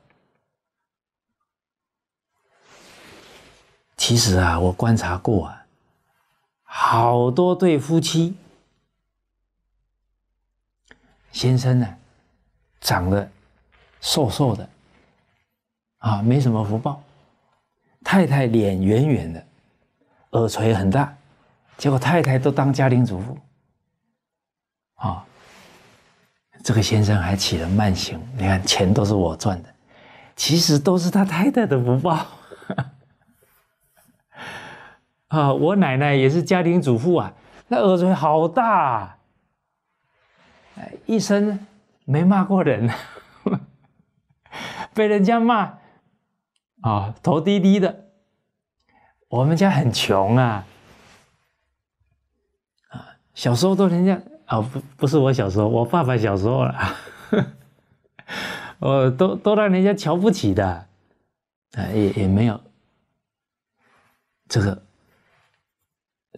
Speaker 1: 其实啊，我观察过啊。好多对夫妻，先生呢长得瘦瘦的，啊，没什么福报；太太脸圆圆的，耳垂很大，结果太太都当家庭主妇，啊，这个先生还起了慢行，你看钱都是我赚的，其实都是他太太的福报。啊，我奶奶也是家庭主妇啊，那耳垂好大，哎，一生没骂过人，被人家骂，啊，头低低的。我们家很穷啊，啊，小时候都人家啊，不不是我小时候，我爸爸小时候了，我都都让人家瞧不起的，啊，也也没有这个。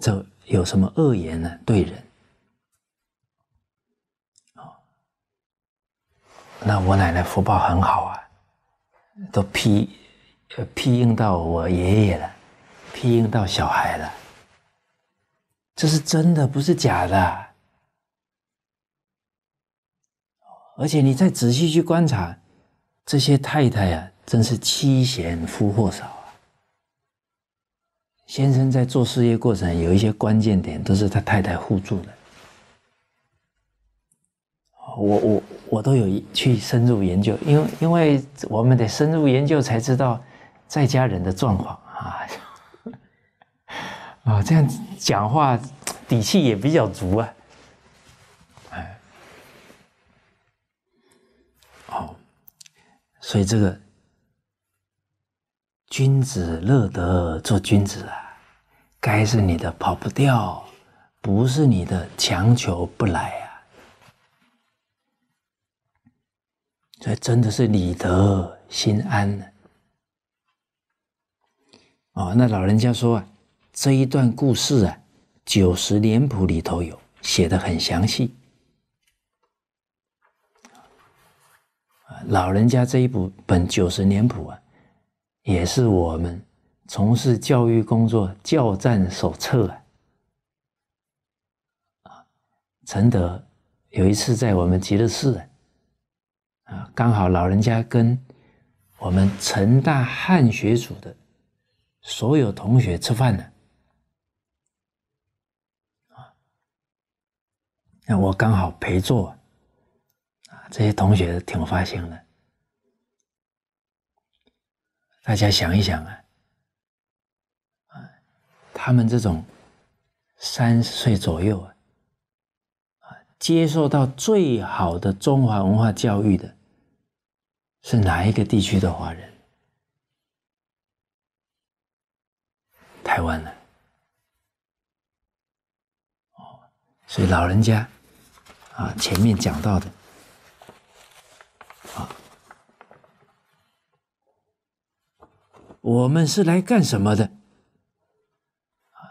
Speaker 1: 这有什么恶言呢？对人，哦，那我奶奶福报很好啊，都批，批应到我爷爷了，批应到小孩了，这是真的，不是假的。而且你再仔细去观察，这些太太啊，真是妻贤夫祸少。先生在做事业过程有一些关键点，都是他太太护助的。我我我都有去深入研究，因为因为我们得深入研究才知道在家人的状况啊 *laughs* 啊，这样讲话底气也比较足啊，哎，好，所以这个君子乐得做君子啊。该是你的，跑不掉；不是你的，强求不来啊。所以，真的是理得心安。呢、哦，那老人家说啊，这一段故事啊，《九十年谱》里头有写的很详细。老人家这一部本《九十年谱》啊，也是我们。从事教育工作，《教战手册》啊，啊，陈德有一次在我们极乐寺啊，啊，刚好老人家跟我们成大汉学组的所有同学吃饭了，啊，那我刚好陪坐，啊，这些同学挺发心的，大家想一想啊。他们这种三十岁左右啊，啊，接受到最好的中华文化教育的，是哪一个地区的华人？台湾的。哦，所以老人家啊，前面讲到的，啊，我们是来干什么的？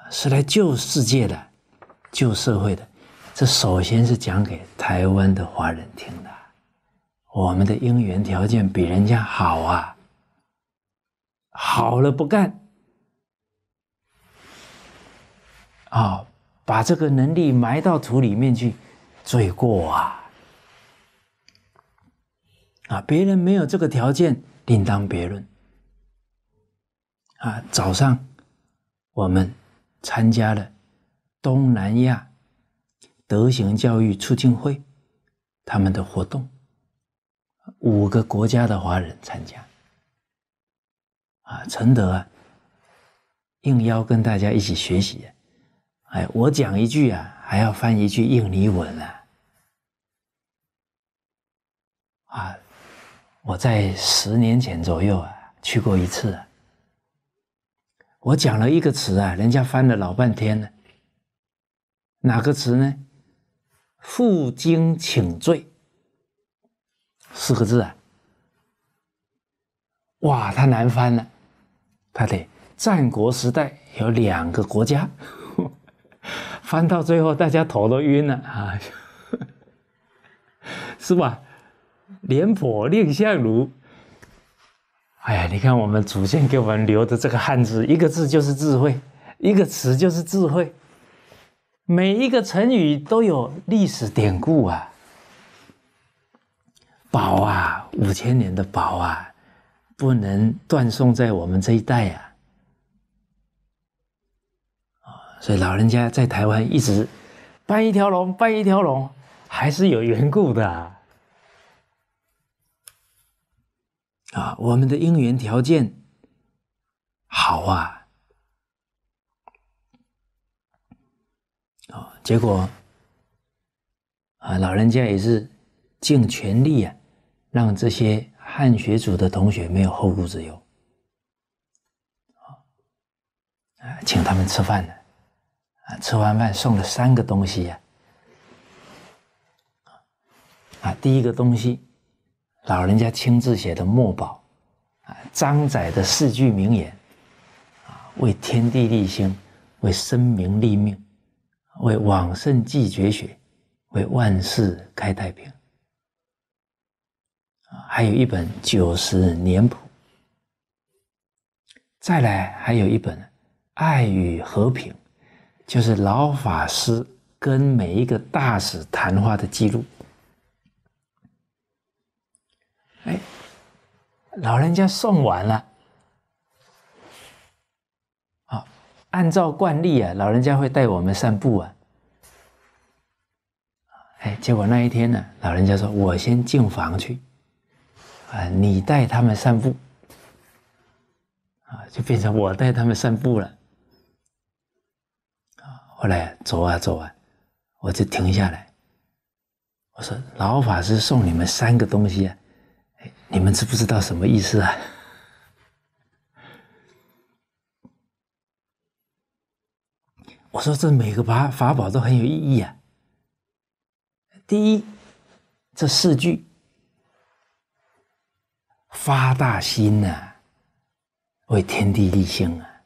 Speaker 1: 是来救世界的，救社会的。这首先是讲给台湾的华人听的。我们的姻缘条件比人家好啊，好了不干，哦，把这个能力埋到土里面去，罪过啊！啊，别人没有这个条件，另当别论。啊，早上我们。参加了东南亚德行教育促进会他们的活动，五个国家的华人参加。啊，承德啊，应邀跟大家一起学习。哎，我讲一句啊，还要翻一句印尼文啊。啊，我在十年前左右啊，去过一次。我讲了一个词啊，人家翻了老半天呢。哪个词呢？“负荆请罪”四个字啊。哇，他难翻了，他得战国时代有两个国家，*laughs* 翻到最后大家头都晕了啊，*laughs* 是吧？廉颇、蔺相如。哎呀，你看我们祖先给我们留的这个汉字，一个字就是智慧，一个词就是智慧，每一个成语都有历史典故啊，宝啊，五千年的宝啊，不能断送在我们这一代啊，所以老人家在台湾一直搬一条龙，搬一条龙，还是有缘故的。啊，我们的因缘条件好啊，啊，结果啊，老人家也是尽全力啊，让这些汉学组的同学没有后顾之忧，啊，请他们吃饭呢，啊，吃完饭送了三个东西呀，啊，第一个东西。老人家亲自写的墨宝，啊，张载的四句名言，啊，为天地立心，为生民立命，为往圣继绝学，为万世开太平。还有一本《九十年谱》，再来还有一本《爱与和平》，就是老法师跟每一个大使谈话的记录。老人家送完了，好，按照惯例啊，老人家会带我们散步啊。哎，结果那一天呢，老人家说：“我先进房去啊，你带他们散步。”啊，就变成我带他们散步了。啊，后来走啊走啊，我就停下来，我说：“老法师送你们三个东西啊。”你们知不知道什么意思啊？我说这每个法法宝都很有意义啊。第一，这四句发大心呐，为天地立心啊，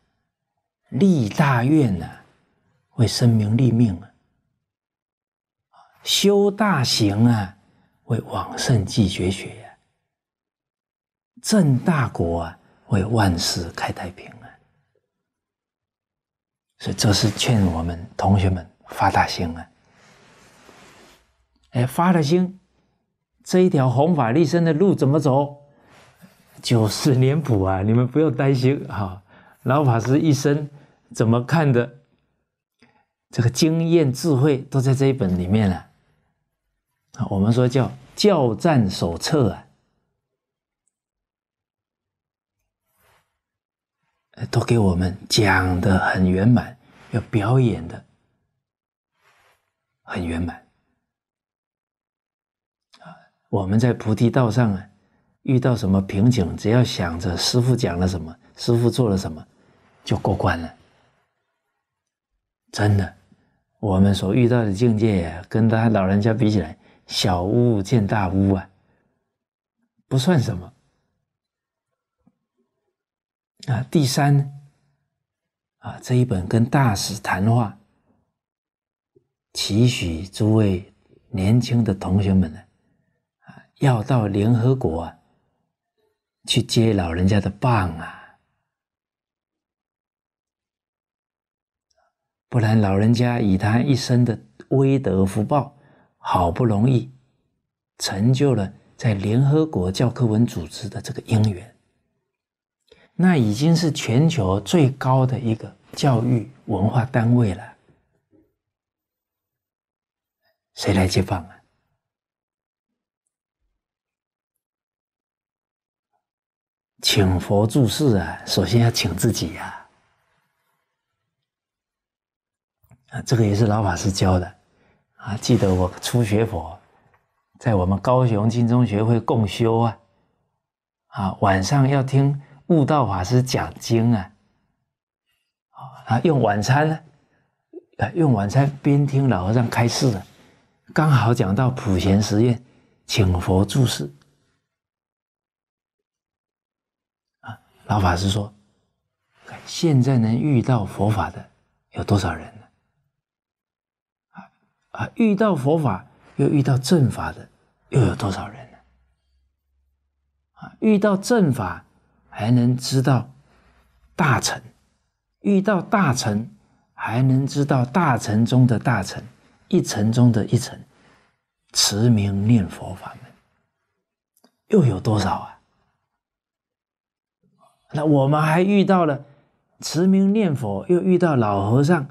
Speaker 1: 立大愿呐，为生民立命啊，修大行啊，为往圣继绝学呀。正大国啊，为万世开太平啊！所以这是劝我们同学们发大心啊！哎，发了心，这一条弘法立身的路怎么走？就是《年谱》啊，你们不用担心哈。老法师一生怎么看的，这个经验智慧都在这一本里面了啊！我们说叫教战手册啊。都给我们讲的很圆满，要表演的很圆满啊！我们在菩提道上啊，遇到什么瓶颈，只要想着师傅讲了什么，师傅做了什么，就过关了。真的，我们所遇到的境界，跟他老人家比起来，小巫见大巫啊，不算什么。啊，第三呢？啊，这一本《跟大使谈话》，期许诸位年轻的同学们呢，啊，要到联合国啊，去接老人家的棒啊！不然老人家以他一生的威德福报，好不容易成就了在联合国教科文组织的这个姻缘。那已经是全球最高的一个教育文化单位了，谁来接棒啊？请佛注释啊！首先要请自己呀。啊，这个也是老法师教的，啊，记得我初学佛，在我们高雄金钟学会共修啊，啊，晚上要听。悟道法师讲经啊，啊，用晚餐呢，啊，用晚餐边听老和尚开示，刚好讲到普贤实验，请佛注释。啊，老法师说，现在能遇到佛法的有多少人呢？啊啊，遇到佛法又遇到正法的又有多少人呢？啊，遇到正法。还能知道大臣，遇到大臣还能知道大臣中的大臣，一层中的，一层持名念佛法门，又有多少啊？那我们还遇到了持名念佛，又遇到老和尚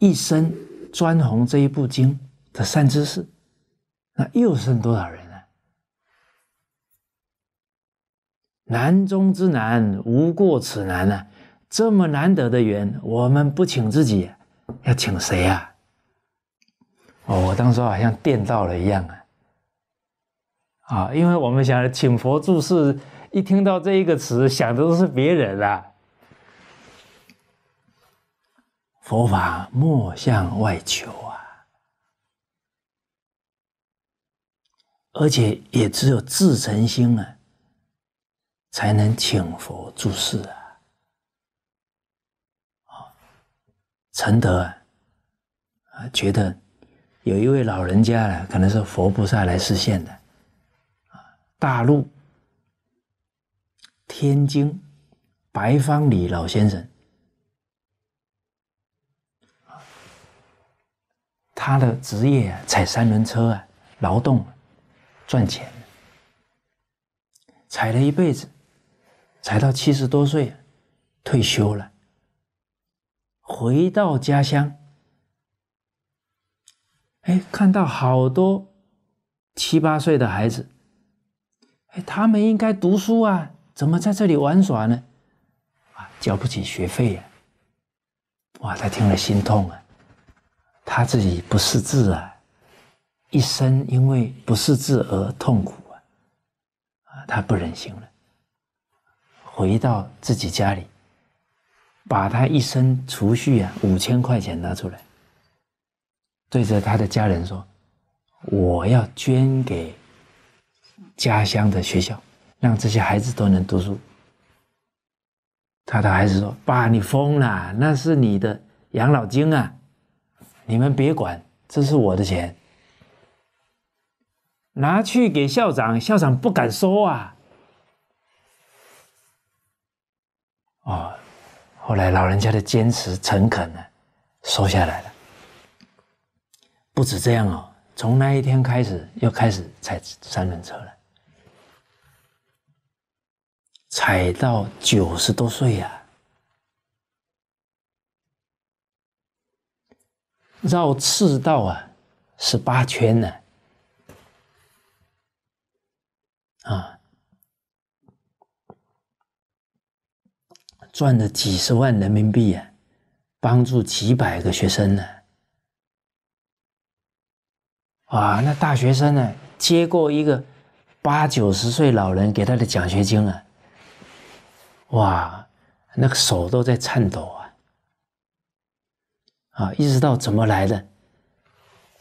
Speaker 1: 一生专弘这一部经的善知识，那又剩多少人？难中之难，无过此难啊！这么难得的缘，我们不请自己，要请谁呀？哦，我当时好像电到了一样啊！啊，因为我们想请佛注释，一听到这一个词，想的都是别人啊。佛法莫向外求啊，而且也只有自成心啊。才能请佛注释啊！啊，承德啊，觉得有一位老人家啊，可能是佛菩萨来实现的啊。大陆，天津，白方礼老先生他的职业啊、踩三轮车啊，劳动赚钱，踩了一辈子。才到七十多岁，退休了，回到家乡。哎，看到好多七八岁的孩子，哎，他们应该读书啊，怎么在这里玩耍呢？啊，交不起学费呀！哇，他听了心痛啊，他自己不识字啊，一生因为不识字而痛苦啊，啊，他不忍心了。回到自己家里，把他一生储蓄啊五千块钱拿出来，对着他的家人说：“我要捐给家乡的学校，让这些孩子都能读书。”他的孩子说：“爸，你疯了，那是你的养老金啊！你们别管，这是我的钱，拿去给校长，校长不敢收啊。”哦，后来老人家的坚持、诚恳呢，收下来了。不止这样哦，从那一天开始又开始踩三轮车了，踩到九十多岁呀，绕赤道啊，十八圈呢，啊。赚了几十万人民币啊，帮助几百个学生呢。啊，那大学生呢，接过一个八九十岁老人给他的奖学金啊，哇，那个手都在颤抖啊，啊，意识到怎么来的，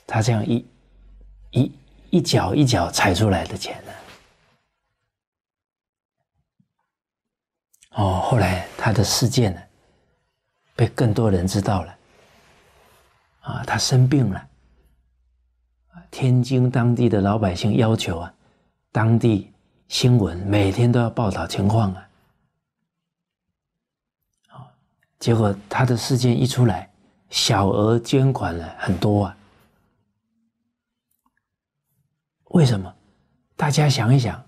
Speaker 1: 他这样一，一一脚一脚踩出来的钱呢。哦，后来他的事件呢，被更多人知道了，啊，他生病了，天津当地的老百姓要求啊，当地新闻每天都要报道情况啊，结果他的事件一出来，小额捐款了很多啊，为什么？大家想一想，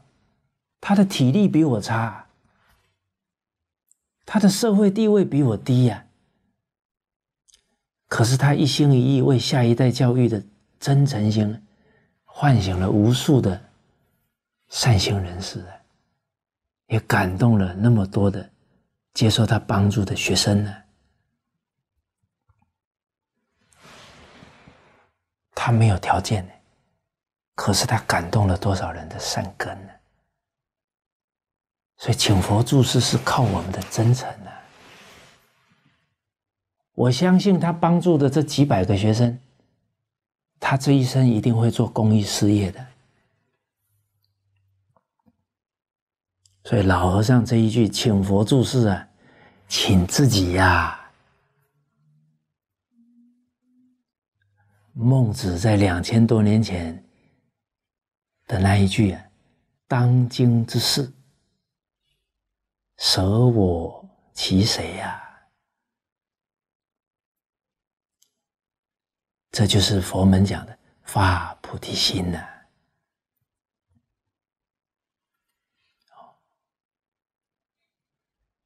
Speaker 1: 他的体力比我差。他的社会地位比我低呀，可是他一心一意为下一代教育的真诚心，唤醒了无数的善心人士啊，也感动了那么多的接受他帮助的学生呢。他没有条件呢，可是他感动了多少人的善根呢？所以，请佛注世是靠我们的真诚啊！我相信他帮助的这几百个学生，他这一生一定会做公益事业的。所以老和尚这一句“请佛注世”啊，请自己呀。孟子在两千多年前的那一句啊，“当今之事”。舍我其谁呀？这就是佛门讲的发菩提心呢。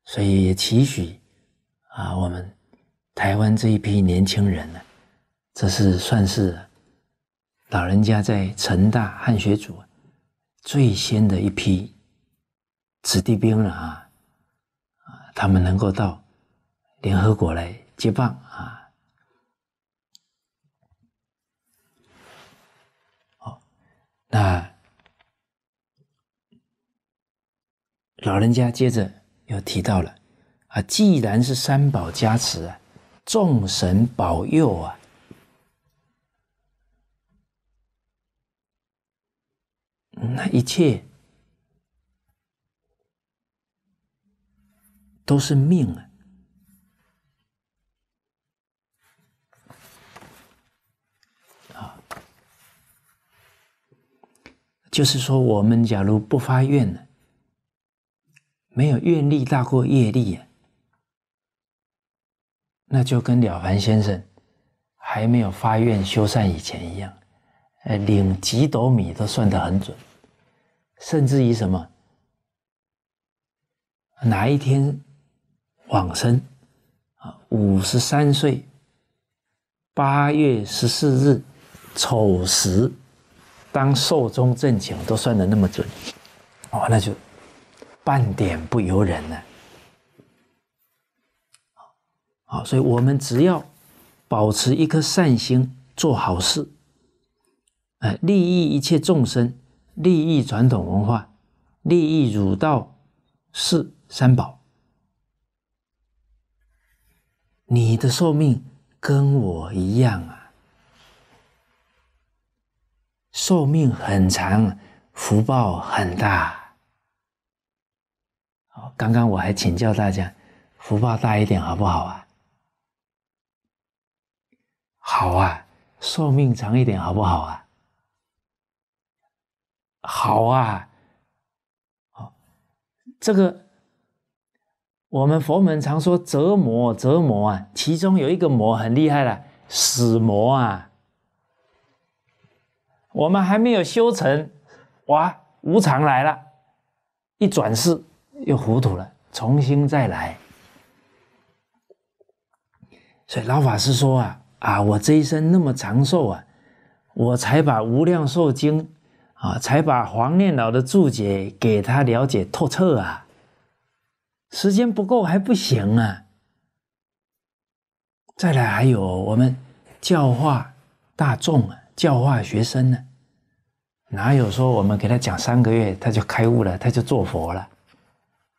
Speaker 1: 所以也期许啊，我们台湾这一批年轻人呢，这是算是老人家在成大汉学组最先的一批子弟兵了啊。他们能够到联合国来接棒啊！好，那老人家接着又提到了啊，既然是三宝加持啊，众神保佑啊，那一切。都是命啊！啊，就是说，我们假如不发愿呢，没有愿力大过业力啊，那就跟了凡先生还没有发愿修善以前一样，呃，领几斗米都算得很准，甚至于什么哪一天。往生啊，五十三岁，八月十四日，丑时，当寿终正寝，都算的那么准，哦，那就半点不由人呢。好，所以我们只要保持一颗善心，做好事，哎，利益一切众生，利益传统文化，利益儒道是三宝。你的寿命跟我一样啊，寿命很长，福报很大。好，刚刚我还请教大家，福报大一点好不好啊？好啊，寿命长一点好不好啊？好啊，好，这个。我们佛门常说折磨，折磨啊，其中有一个魔很厉害了，死魔啊。我们还没有修成，哇，无常来了，一转世又糊涂了，重新再来。所以老法师说啊啊，我这一生那么长寿啊，我才把《无量寿经》啊，才把黄念老的注解给他了解透彻啊。时间不够还不行啊！再来还有我们教化大众啊，教化学生呢，哪有说我们给他讲三个月他就开悟了，他就做佛了，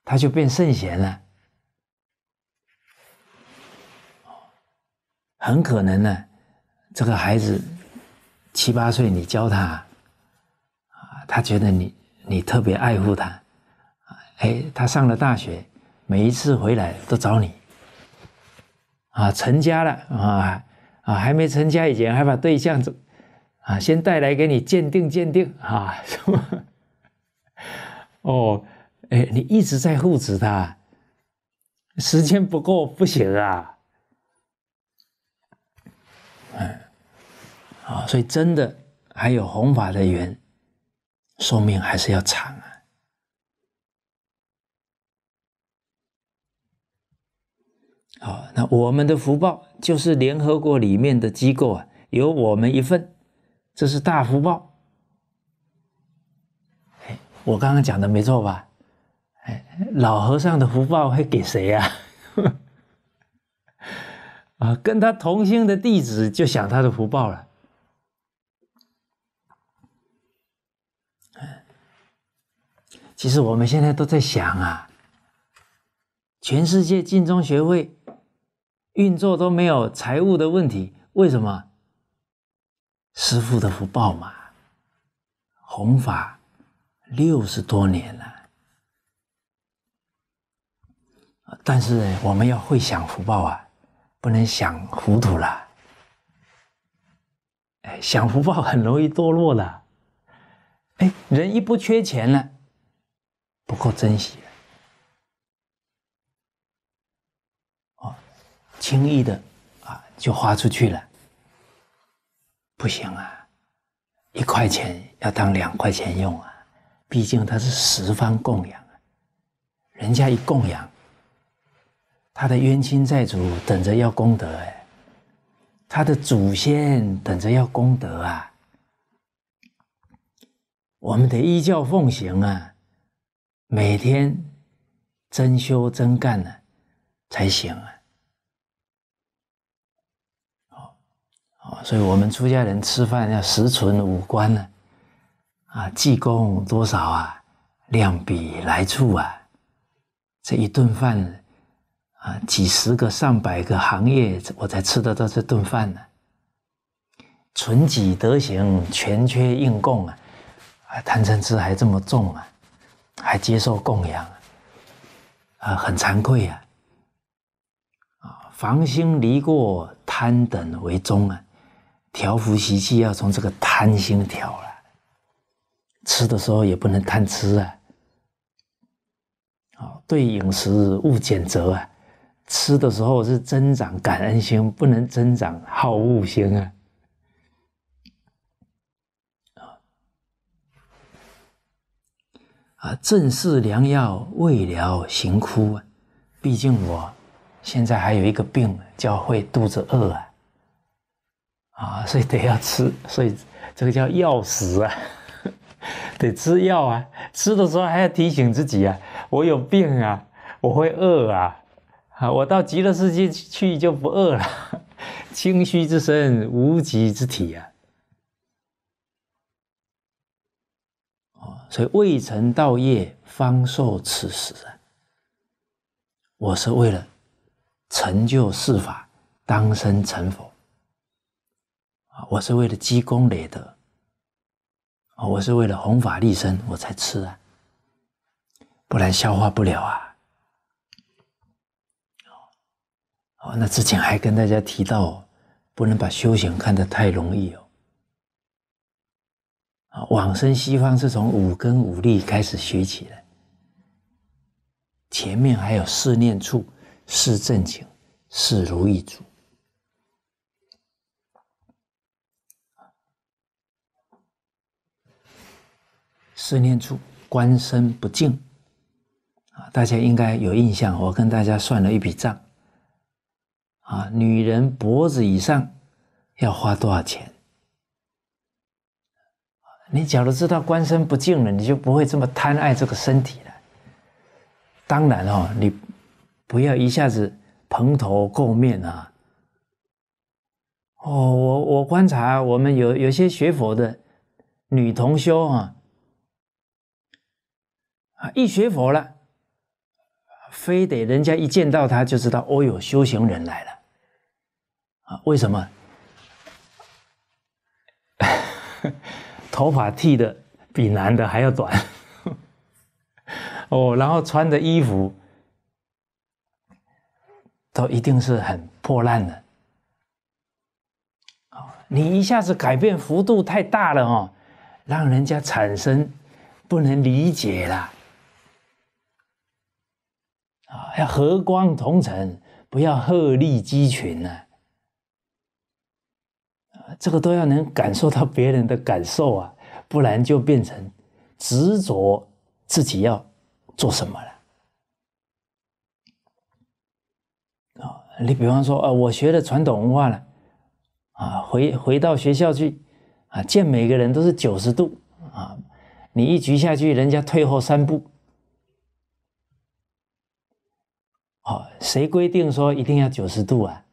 Speaker 1: 他就变圣贤了？很可能呢，这个孩子七八岁你教他啊，他觉得你你特别爱护他啊，哎，他上了大学。每一次回来都找你啊，成家了啊啊，还没成家以前，还把对象子啊先带来给你鉴定鉴定啊什么哦，哎，你一直在护持他，时间不够不行啊，嗯，啊，所以真的还有弘法的缘，寿命还是要长啊。好，那我们的福报就是联合国里面的机构啊，有我们一份，这是大福报。我刚刚讲的没错吧？哎，老和尚的福报会给谁呀？*laughs* 啊，跟他同姓的弟子就享他的福报了。其实我们现在都在想啊，全世界净宗学会。运作都没有财务的问题，为什么？师父的福报嘛，弘法六十多年了，但是我们要会享福报啊，不能享糊涂了。哎，享福报很容易堕落的，哎，人一不缺钱了，不够珍惜。轻易的啊，就花出去了，不行啊！一块钱要当两块钱用啊！毕竟他是十方供养，人家一供养，他的冤亲债主等着要功德哎，他的祖先等着要功德啊！我们得依教奉行啊，每天真修真干呢才行啊！啊，所以，我们出家人吃饭要食存五观呢，啊，济公多少啊，量比来处啊，这一顿饭，啊，几十个、上百个行业，我才吃得到这顿饭呢。存己德行，全缺应供啊，啊，贪嗔痴还这么重啊，还接受供养啊，啊，很惭愧呀，啊，防心离过，贪等为宗啊。调伏习气要从这个贪心调了，吃的时候也不能贪吃啊！好，对饮食勿拣择啊，吃的时候是增长感恩心，不能增长好恶心啊！啊，正是良药未了行枯啊，毕竟我现在还有一个病叫会肚子饿啊。啊，所以得要吃，所以这个叫药食啊，得吃药啊。吃的时候还要提醒自己啊，我有病啊，我会饿啊，啊，我到极乐世界去就不饿了，清虚之身，无极之体啊。所以未成道业，方受此食啊。我是为了成就世法，当生成佛。啊，我是为了积功累德，啊，我是为了弘法利生，我才吃啊，不然消化不了啊。哦，那之前还跟大家提到，不能把修行看得太容易哦。啊，往生西方是从五根五力开始学起的，前面还有四念处、四正境、四如意足。思念处，官身不净啊！大家应该有印象。我跟大家算了一笔账啊，女人脖子以上要花多少钱？你假如知道官身不净了，你就不会这么贪爱这个身体了。当然哦，你不要一下子蓬头垢面啊！哦，我我观察，我们有有些学佛的女同修啊。一学佛了，非得人家一见到他就知道哦，有修行人来了啊？为什么？*laughs* 头发剃的比男的还要短哦，然后穿的衣服都一定是很破烂的你一下子改变幅度太大了哦，让人家产生不能理解了。啊，要和光同尘，不要鹤立鸡群呢。啊，这个都要能感受到别人的感受啊，不然就变成执着自己要做什么了。啊，你比方说，啊，我学了传统文化了，啊，回回到学校去，啊，见每个人都是九十度，啊，你一局下去，人家退后三步。哦，谁规定说一定要九十度啊？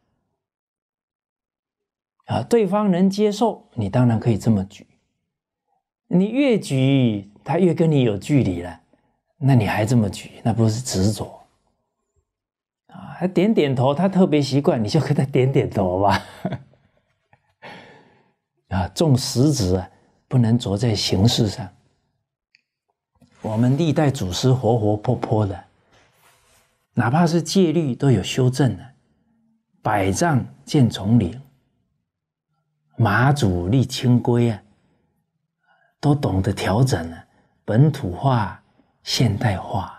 Speaker 1: 啊，对方能接受，你当然可以这么举。你越举，他越跟你有距离了，那你还这么举，那不是执着啊？他点点头，他特别习惯，你就跟他点点头吧。啊，重实质啊，不能着在形式上。我们历代祖师活活泼泼的。哪怕是戒律都有修正的，百丈见丛林，马祖立清规啊，都懂得调整了，本土化、现代化。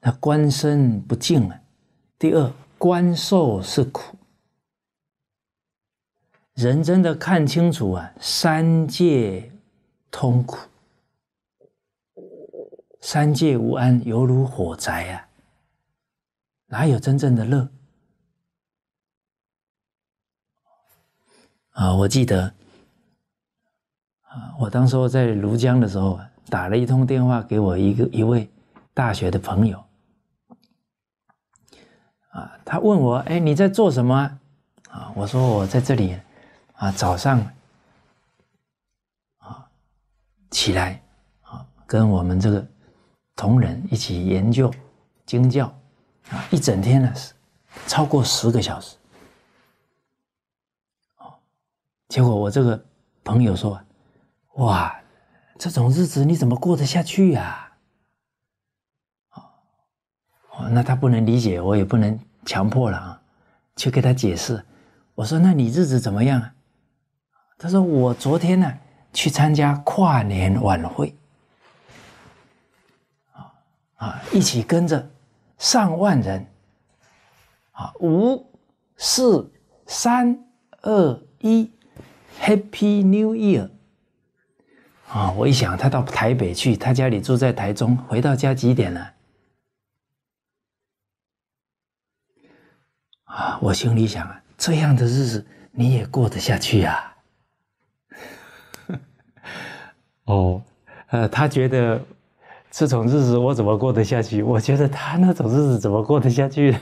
Speaker 1: 那官身不净啊，第二，官寿是苦。人真的看清楚啊，三界。痛苦，三界无安，犹如火宅啊！哪有真正的乐？啊，我记得，啊，我当初在庐江的时候，打了一通电话给我一个一位大学的朋友，啊，他问我，哎，你在做什么？啊，我说我在这里，啊，早上。起来啊，跟我们这个同仁一起研究经教啊，一整天呢，超过十个小时。哦，结果我这个朋友说：“哇，这种日子你怎么过得下去呀？”哦，那他不能理解，我也不能强迫了啊，去给他解释。我说：“那你日子怎么样？”啊？他说：“我昨天呢。”去参加跨年晚会，啊啊！一起跟着上万人，啊，五、四、三、二、一，Happy New Year！啊，我一想，他到台北去，他家里住在台中，回到家几点了？啊，我心里想啊，这样的日子你也过得下去呀？哦，呃，他觉得这种日子我怎么过得下去？我觉得他那种日子怎么过得下去？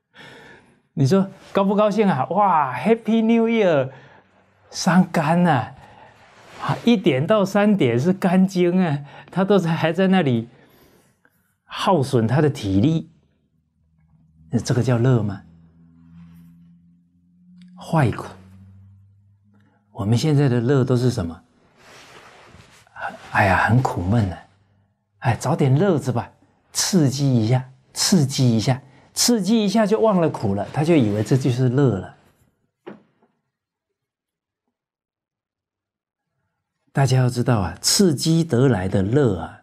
Speaker 1: *laughs* 你说高不高兴啊？哇，Happy New Year，伤肝呐，啊，一点到三点是肝经啊，他都还在那里耗损他的体力，这个叫乐吗？坏苦，我们现在的乐都是什么？哎呀，很苦闷呢，哎，找点乐子吧，刺激一下，刺激一下，刺激一下就忘了苦了，他就以为这就是乐了。大家要知道啊，刺激得来的乐啊，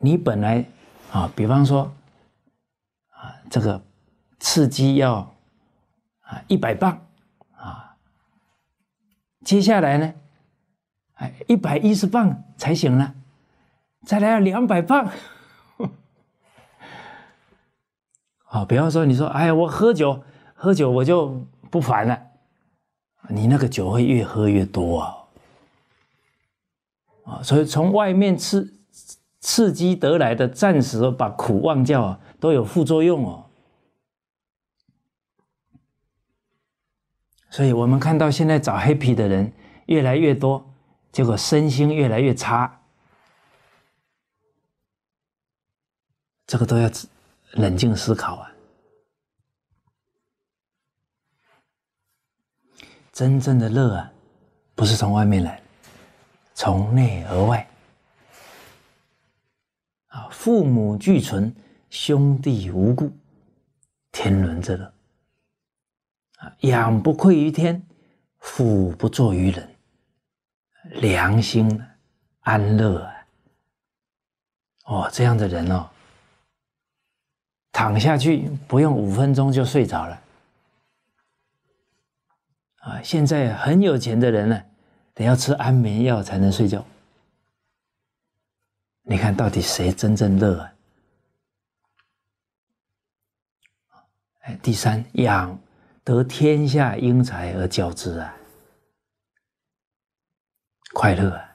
Speaker 1: 你本来啊，比方说啊，这个刺激要啊一百磅啊，接下来呢？哎，一百一十磅才行呢，再来两百磅。哦，比方说你说，哎呀，我喝酒，喝酒我就不烦了，你那个酒会越喝越多啊！啊，所以从外面刺刺激得来的，暂时把苦忘掉啊，都有副作用哦。所以我们看到现在找黑皮的人越来越多。结果身心越来越差，这个都要冷静思考啊！真正的乐啊，不是从外面来，从内而外。啊，父母俱存，兄弟无故，天伦之乐。啊，养不愧于天，俯不作于人。良心安乐啊！哦，这样的人哦，躺下去不用五分钟就睡着了啊！现在很有钱的人呢，得要吃安眠药才能睡觉。你看到底谁真正乐啊？哎，第三，养得天下英才而教之啊！快乐啊！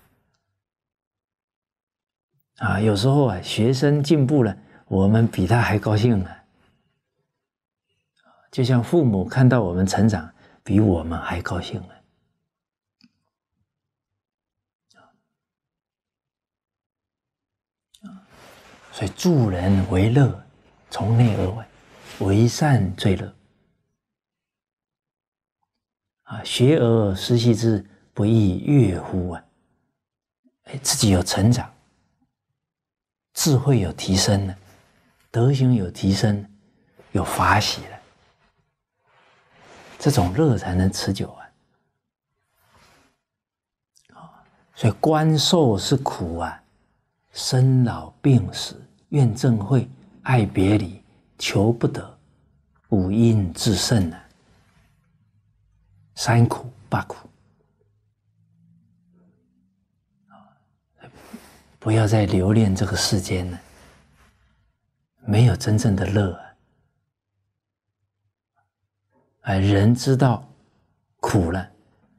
Speaker 1: 啊，有时候啊，学生进步了，我们比他还高兴呢。就像父母看到我们成长，比我们还高兴呢。啊，所以助人为乐，从内而外，为善最乐。啊，学而时习之。不亦悦乎啊！哎，自己有成长，智慧有提升呢，德行有提升，有法喜了，这种乐才能持久啊！啊，所以官寿是苦啊，生老病死、怨憎会、爱别离、求不得，五阴炽盛啊，三苦八苦。不要再留恋这个世间了，没有真正的乐啊！啊，人知道苦了，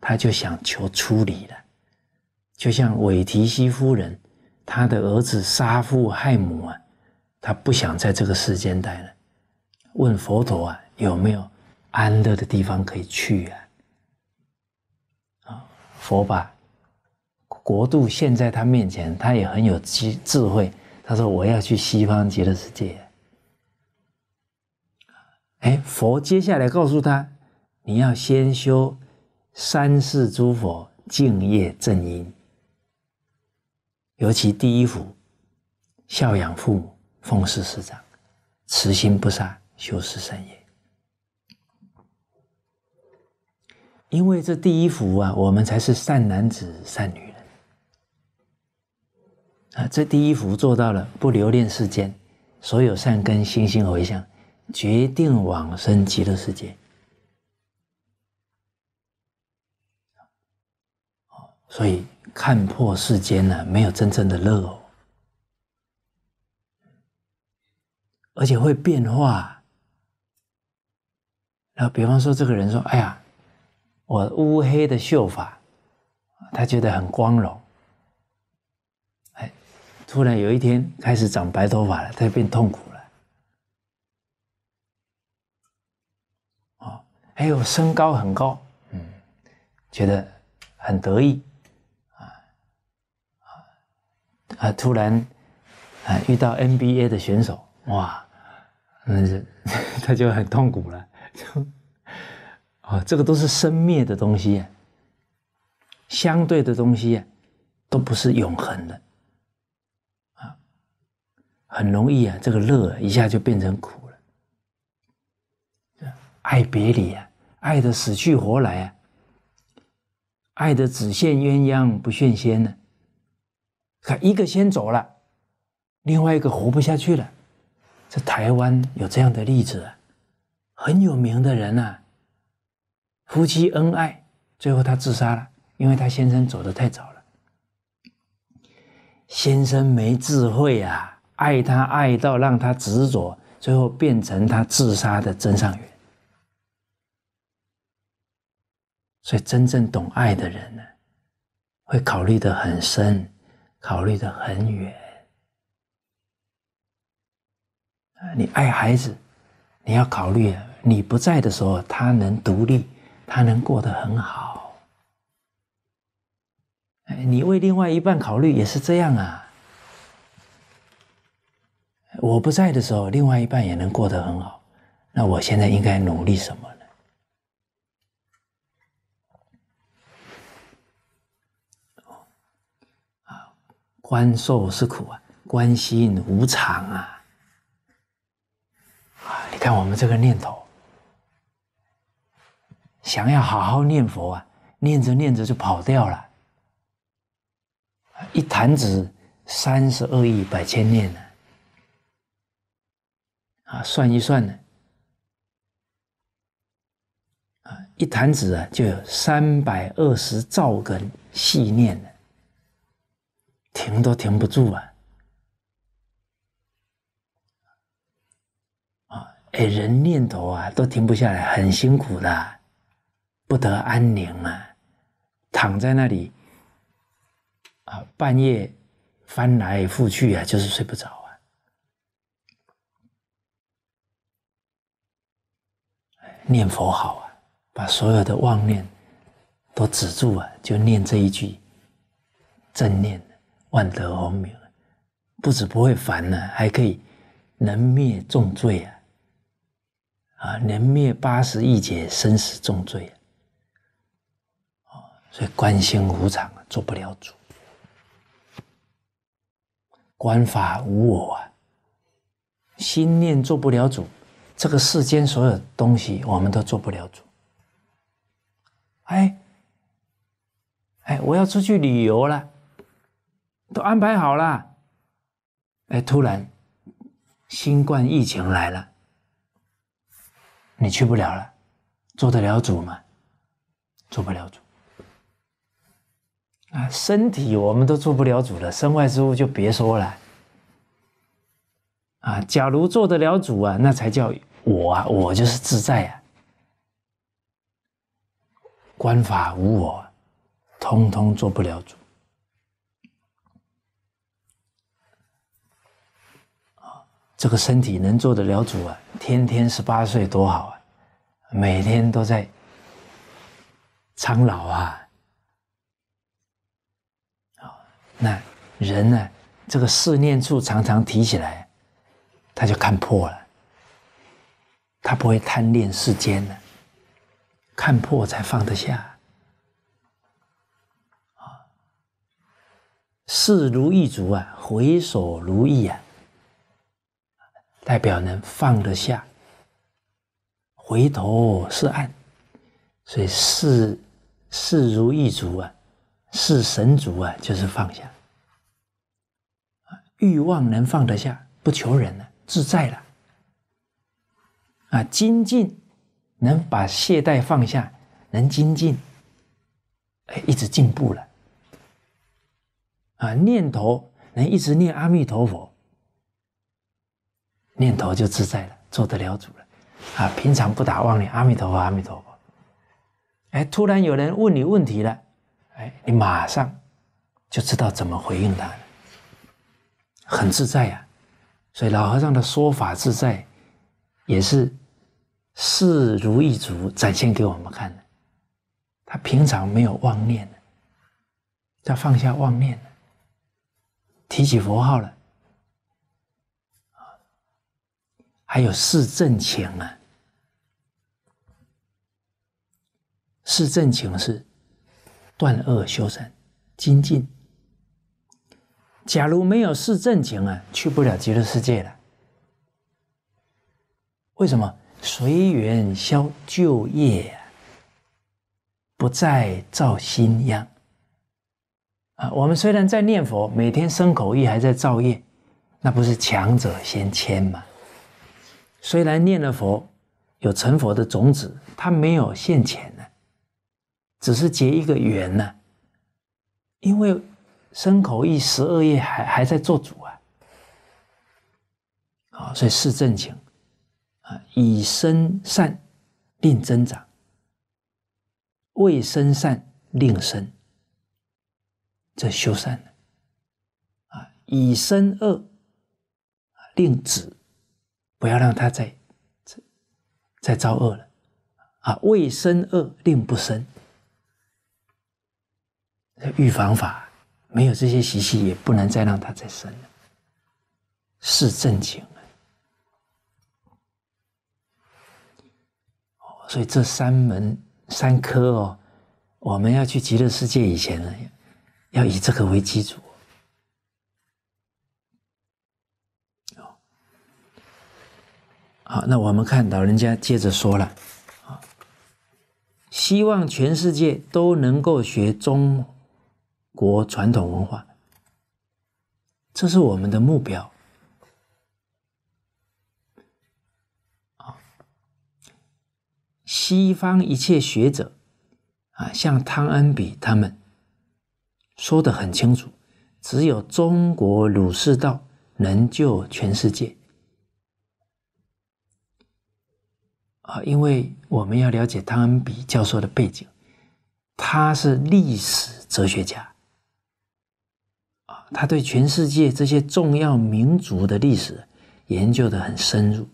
Speaker 1: 他就想求出离了。就像韦提希夫人，她的儿子杀父害母啊，他不想在这个世间待了，问佛陀啊，有没有安乐的地方可以去啊？啊，佛把。国度现在他面前，他也很有智智慧。他说：“我要去西方极乐世界。”哎，佛接下来告诉他：“你要先修三世诸佛净业正因，尤其第一福，孝养父母，奉事师长，慈心不杀，修十善业。因为这第一福啊，我们才是善男子、善女。”啊，这第一幅做到了，不留恋世间，所有善根，心心回向，决定往生极乐世界。所以看破世间呢，没有真正的乐哦，而且会变化。后，比方说，这个人说：“哎呀，我乌黑的秀发，他觉得很光荣。”突然有一天开始长白头发了，他就变痛苦了。哦，还有身高很高，嗯，觉得很得意，啊啊啊！突然啊，遇到 NBA 的选手，哇，那是 *laughs* 他就很痛苦了。就 *laughs* 啊，这个都是生灭的东西，相对的东西，都不是永恒的。很容易啊，这个乐一下就变成苦了。爱别离啊，爱的死去活来啊，爱的只羡鸳鸯不羡仙呢，可一个先走了，另外一个活不下去了。这台湾有这样的例子啊，很有名的人啊，夫妻恩爱，最后他自杀了，因为他先生走的太早了，先生没智慧啊。爱他爱到让他执着，最后变成他自杀的真相缘。所以真正懂爱的人呢，会考虑的很深，考虑的很远。你爱孩子，你要考虑你不在的时候他能独立，他能过得很好。哎，你为另外一半考虑也是这样啊。我不在的时候，另外一半也能过得很好。那我现在应该努力什么呢？啊，观受是苦啊，观心无常啊。啊，你看我们这个念头，想要好好念佛啊，念着念着就跑掉了。一弹指三十二亿百千念啊。啊，算一算呢，啊，一坛子啊就有三百二十兆根细念停都停不住啊，啊，人念头啊都停不下来，很辛苦的，不得安宁啊，躺在那里，啊，半夜翻来覆去啊，就是睡不着。念佛好啊，把所有的妄念都止住啊，就念这一句“正念万德洪名”，不止不会烦呢，还可以能灭重罪啊，啊，能灭八十亿劫生死重罪啊！哦，所以观心无常啊，做不了主；观法无我啊，心念做不了主。这个世间所有东西，我们都做不了主。哎，哎，我要出去旅游了，都安排好了。哎，突然新冠疫情来了，你去不了了，做得了主吗？做不了主。啊，身体我们都做不了主了，身外之物就别说了。啊，假如做得了主啊，那才叫。我啊，我就是自在啊！观法无我，通通做不了主。这个身体能做得了主啊？天天十八岁多好啊！每天都在苍老啊！那人呢？这个思念处常常提起来，他就看破了。他不会贪恋世间的，看破才放得下。啊，事如意足啊，回首如意啊，代表能放得下。回头是岸，所以事事如意足啊，是神足啊，就是放下。欲望能放得下，不求人了，自在了。啊，精进能把懈怠放下，能精进，哎，一直进步了。啊，念头能一直念阿弥陀佛，念头就自在了，做得了主了。啊，平常不打妄念，阿弥陀佛，阿弥陀佛。哎，突然有人问你问题了，哎，你马上就知道怎么回应他了，很自在呀。所以老和尚的说法自在。也是事如意足展现给我们看的，他平常没有妄念的，他放下妄念提起佛号了，啊，还有四正情啊，四正情是断恶修善、精进。假如没有四正情啊，去不了极乐世界了。为什么随缘消旧业，不再造新殃？啊，我们虽然在念佛，每天生口意还在造业，那不是强者先迁吗？虽然念了佛，有成佛的种子，他没有现前呢，只是结一个缘呢，因为生口意十二业还还在做主啊，啊，所以是正经。啊，以生善令增长，未生善令生，这修善的啊，以生恶令止，不要让他再再造恶了。啊，未生恶令不生，预防法没有这些习气，也不能再让他再生了，是正经。所以这三门三科哦，我们要去极乐世界以前呢，要以这个为基础。好，那我们看老人家接着说了，啊，希望全世界都能够学中国传统文化，这是我们的目标。西方一切学者，啊，像汤恩比他们说的很清楚，只有中国儒释道能救全世界。啊，因为我们要了解汤恩比教授的背景，他是历史哲学家，啊，他对全世界这些重要民族的历史研究的很深入。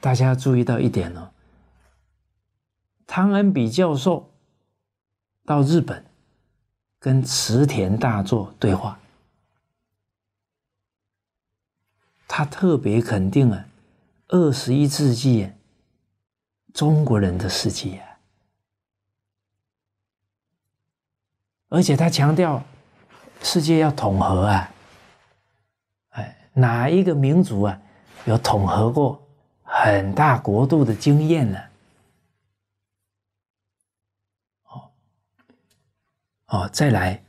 Speaker 1: 大家注意到一点哦，汤恩比教授到日本跟池田大作对话，他特别肯定啊，二十一世纪中国人的世纪啊，而且他强调世界要统合啊，哎，哪一个民族啊有统合过？很大国度的经验了，哦哦，再来，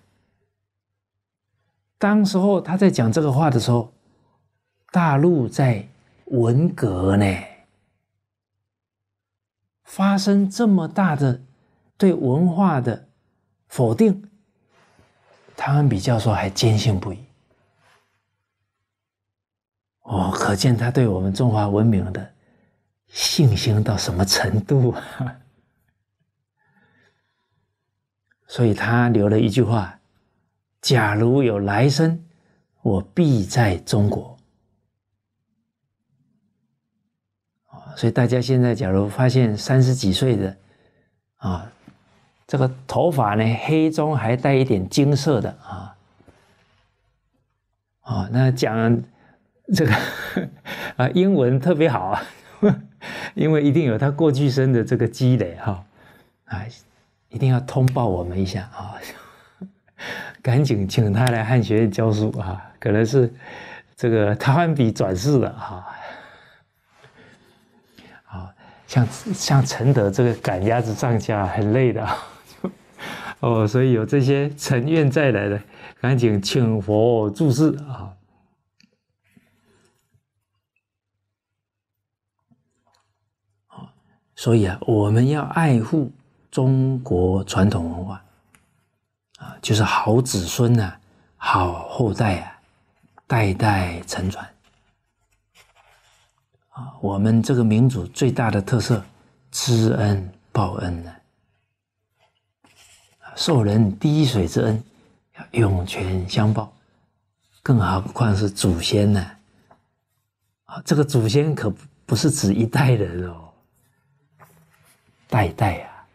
Speaker 1: 当时候他在讲这个话的时候，大陆在文革呢，发生这么大的对文化的否定，他们比较说还坚信不疑。哦，可见他对我们中华文明的信心到什么程度啊！*laughs* 所以他留了一句话：“假如有来生，我必在中国。”所以大家现在假如发现三十几岁的啊，这个头发呢黑中还带一点金色的啊，啊，那讲。这个 *laughs* 啊，英文特别好，*laughs* 因为一定有他过去生的这个积累哈，啊，一定要通报我们一下啊，*laughs* 赶紧请他来汉学院教书啊，可能是这个台湾比转世的啊，啊，像像承德这个赶鸭子上架很累的，哦，所以有这些成愿在来的，赶紧请佛注释啊。所以啊，我们要爱护中国传统文化啊，就是好子孙啊，好后代啊，代代承传啊。我们这个民族最大的特色，知恩报恩呢，受人滴水之恩，要涌泉相报，更何况是祖先呢？啊，这个祖先可不是指一代人哦。代代啊，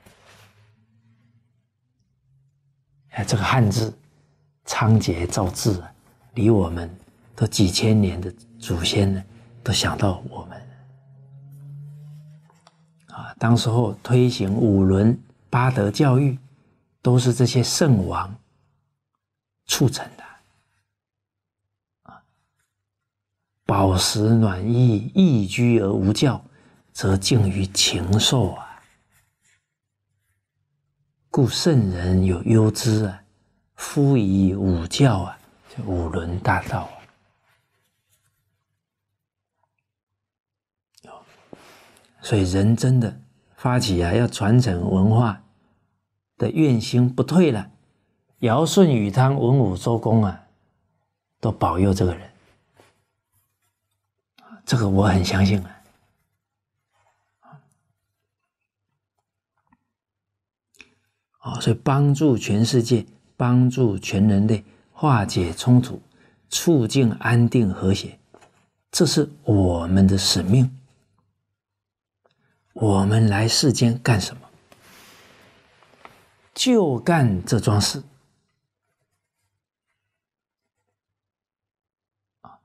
Speaker 1: 哎，这个汉字仓颉造字，啊，离我们都几千年的祖先呢，都想到我们。啊，当时候推行五伦八德教育，都是这些圣王促成的。啊，饱食暖衣逸居而无教，则近于禽兽啊。故圣人有忧之啊，夫以五教啊，就五伦大道啊，所以人真的发起啊，要传承文化的愿心不退了，尧舜禹汤文武周公啊，都保佑这个人，这个我很相信啊。啊，所以帮助全世界，帮助全人类化解冲突，促进安定和谐，这是我们的使命。我们来世间干什么？就干这桩事。啊，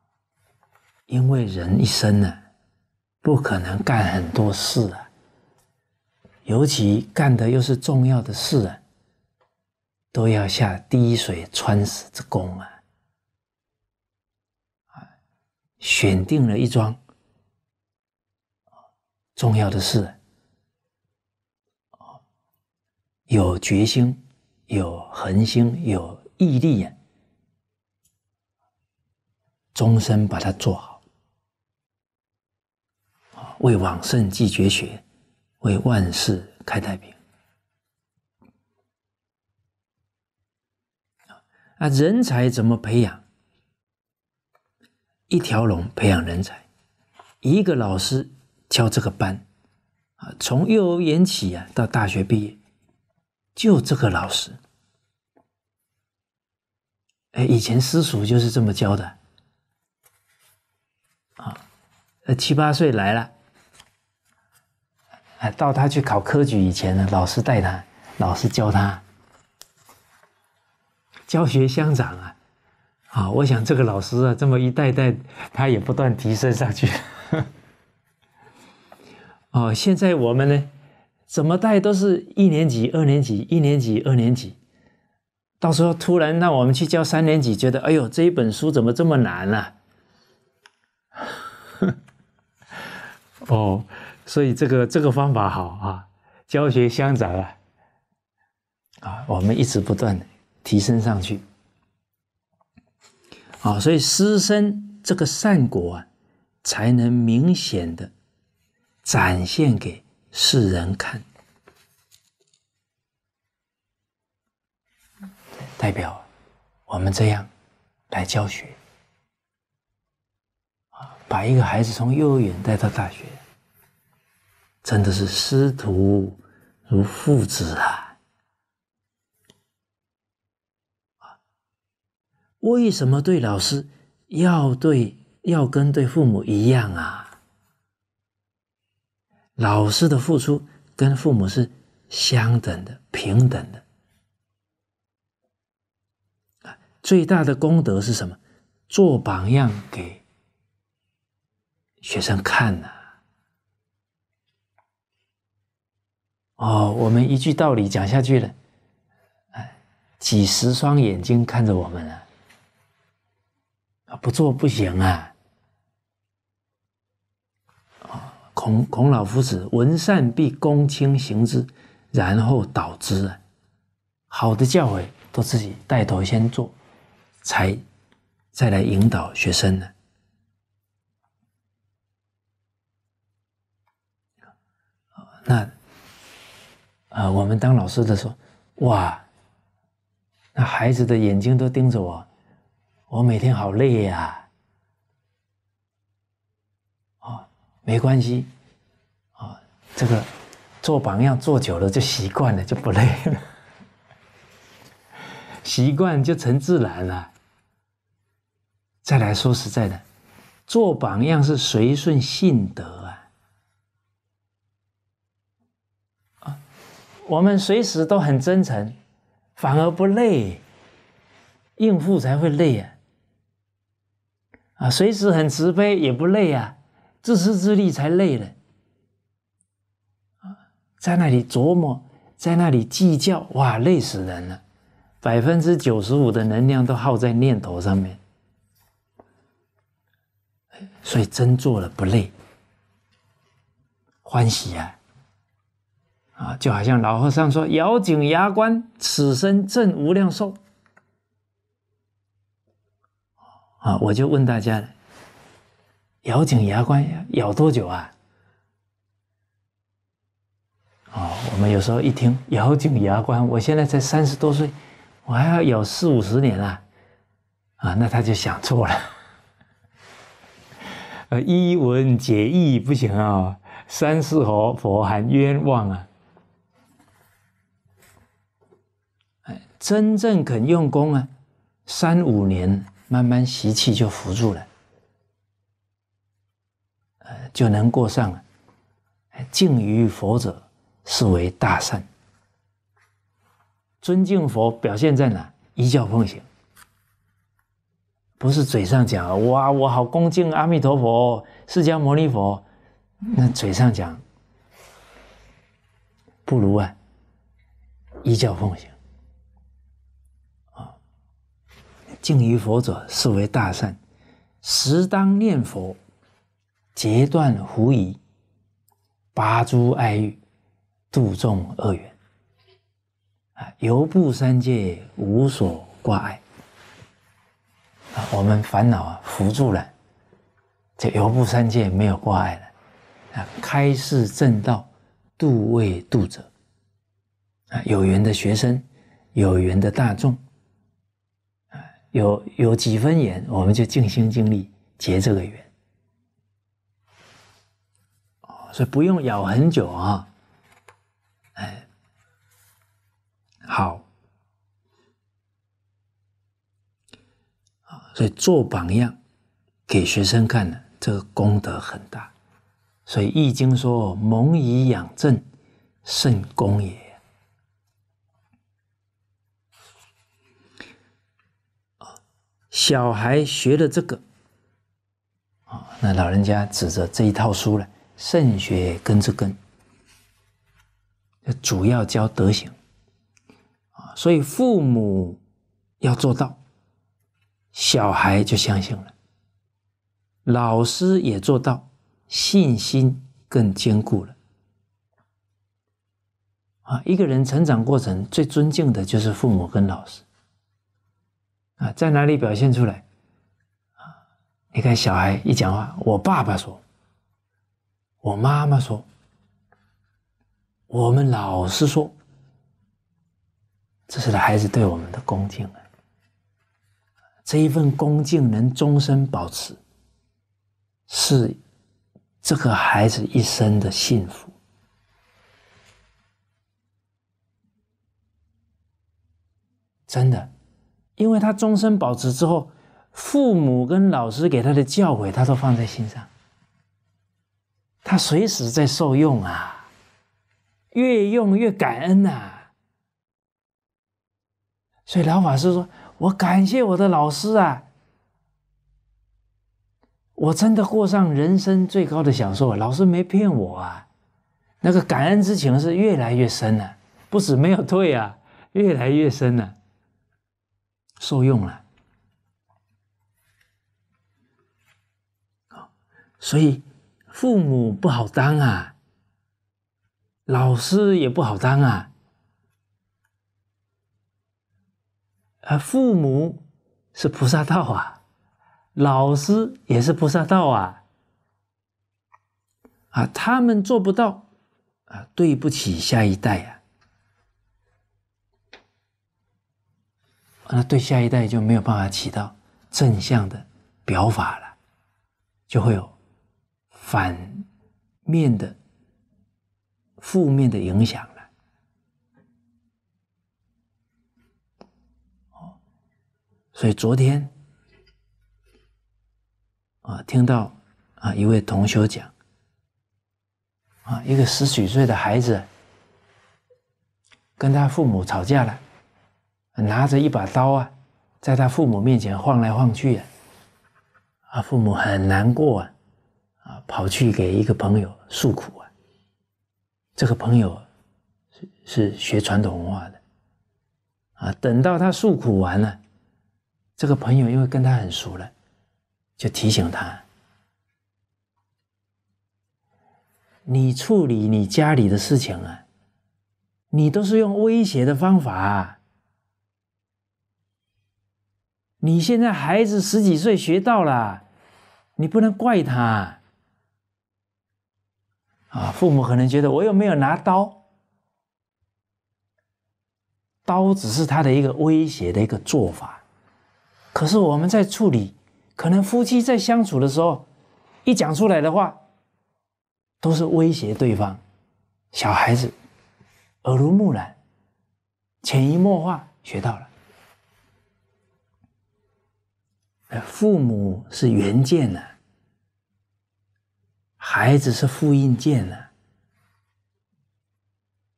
Speaker 1: 因为人一生呢，不可能干很多事啊。尤其干的又是重要的事啊，都要下滴水穿石之功啊！啊，选定了一桩重要的事，有决心、有恒心、有毅力呀，终身把它做好，为往圣继绝学。为万事开太平啊！人才怎么培养？一条龙培养人才，一个老师教这个班啊，从幼儿园起啊，到大学毕业，就这个老师。哎，以前私塾就是这么教的啊，七八岁来了。到他去考科举以前呢，老师带他，老师教他，教学相长啊！啊，我想这个老师啊，这么一代代，他也不断提升上去。*laughs* 哦，现在我们呢，怎么带都是一年级、二年级，一年级、二年级，到时候突然让我们去教三年级，觉得哎呦，这一本书怎么这么难啊？*laughs* 哦。所以这个这个方法好啊，教学相长啊，啊，我们一直不断的提升上去，啊，所以师生这个善果啊，才能明显的展现给世人看，代表我们这样来教学，啊，把一个孩子从幼儿园带到大学。真的是师徒如父子啊！啊，为什么对老师要对要跟对父母一样啊？老师的付出跟父母是相等的、平等的最大的功德是什么？做榜样给学生看呢？哦，我们一句道理讲下去了，哎，几十双眼睛看着我们了，啊，不做不行啊！孔孔老夫子，闻善必躬亲行之，然后导之啊。好的教诲都自己带头先做，才再来引导学生呢。那。啊，我们当老师的说，哇，那孩子的眼睛都盯着我，我每天好累呀。啊，没关系，啊，这个做榜样做久了就习惯了，就不累了，*laughs* 习惯就成自然了。再来说实在的，做榜样是随顺性德。我们随时都很真诚，反而不累。应付才会累呀！啊，随时很慈悲也不累啊，自私自利才累了。在那里琢磨，在那里计较，哇，累死人了！百分之九十五的能量都耗在念头上面，所以真做了不累，欢喜啊！啊，就好像老和尚说：“咬紧牙关，此生证无量寿。”啊，我就问大家：“咬紧牙关咬多久啊？”哦，我们有时候一听“咬紧牙关”，我现在才三十多岁，我还要咬四五十年啊！啊，那他就想错了。*laughs* 呃，一文解义不行啊，三世佛佛还冤枉啊！真正肯用功啊，三五年慢慢习气就扶住了，呃，就能过上了。敬于佛者是为大善。尊敬佛表现在哪？一教奉行，不是嘴上讲哇，我好恭敬阿弥陀佛、释迦牟尼佛，那嘴上讲不如啊，一教奉行。敬于佛者，是为大善。时当念佛，截断狐疑，拔诸爱欲，度众恶缘。啊，游步三界，无所挂碍。啊，我们烦恼啊，扶住了，这游步三界没有挂碍了。啊，开示正道，度未度者。啊，有缘的学生，有缘的大众。有有几分缘，我们就尽心尽力结这个缘。哦，所以不用咬很久啊，哎，好，啊，所以做榜样给学生看的，这个功德很大。所以《易经》说：“蒙以养正，甚功也。”小孩学了这个，啊，那老人家指着这一套书了，圣学跟着跟，主要教德行，啊，所以父母要做到，小孩就相信了，老师也做到，信心更坚固了，啊，一个人成长过程最尊敬的就是父母跟老师。啊，在哪里表现出来？啊，你看，小孩一讲话，我爸爸说，我妈妈说，我们老师说，这是孩子对我们的恭敬啊。这一份恭敬能终身保持，是这个孩子一生的幸福，真的。因为他终身保持之后，父母跟老师给他的教诲，他都放在心上，他随时在受用啊，越用越感恩呐。所以老法师说：“我感谢我的老师啊，我真的过上人生最高的享受，老师没骗我啊。”那个感恩之情是越来越深了，不止没有退啊，越来越深了。受用了，所以父母不好当啊，老师也不好当啊，啊，父母是菩萨道啊，老师也是菩萨道啊，啊，他们做不到啊，对不起下一代呀。那对下一代就没有办法起到正向的表法了，就会有反面的、负面的影响了。哦，所以昨天啊，听到啊一位同学讲，啊一个十几岁的孩子跟他父母吵架了。拿着一把刀啊，在他父母面前晃来晃去啊，啊，父母很难过啊，啊，跑去给一个朋友诉苦啊。这个朋友是是学传统文化的啊。等到他诉苦完了，这个朋友因为跟他很熟了，就提醒他：你处理你家里的事情啊，你都是用威胁的方法。你现在孩子十几岁学到了，你不能怪他啊！父母可能觉得我又没有拿刀，刀只是他的一个威胁的一个做法。可是我们在处理，可能夫妻在相处的时候，一讲出来的话，都是威胁对方。小孩子耳濡目染，潜移默化学到了。父母是原件呐，孩子是复印件呐。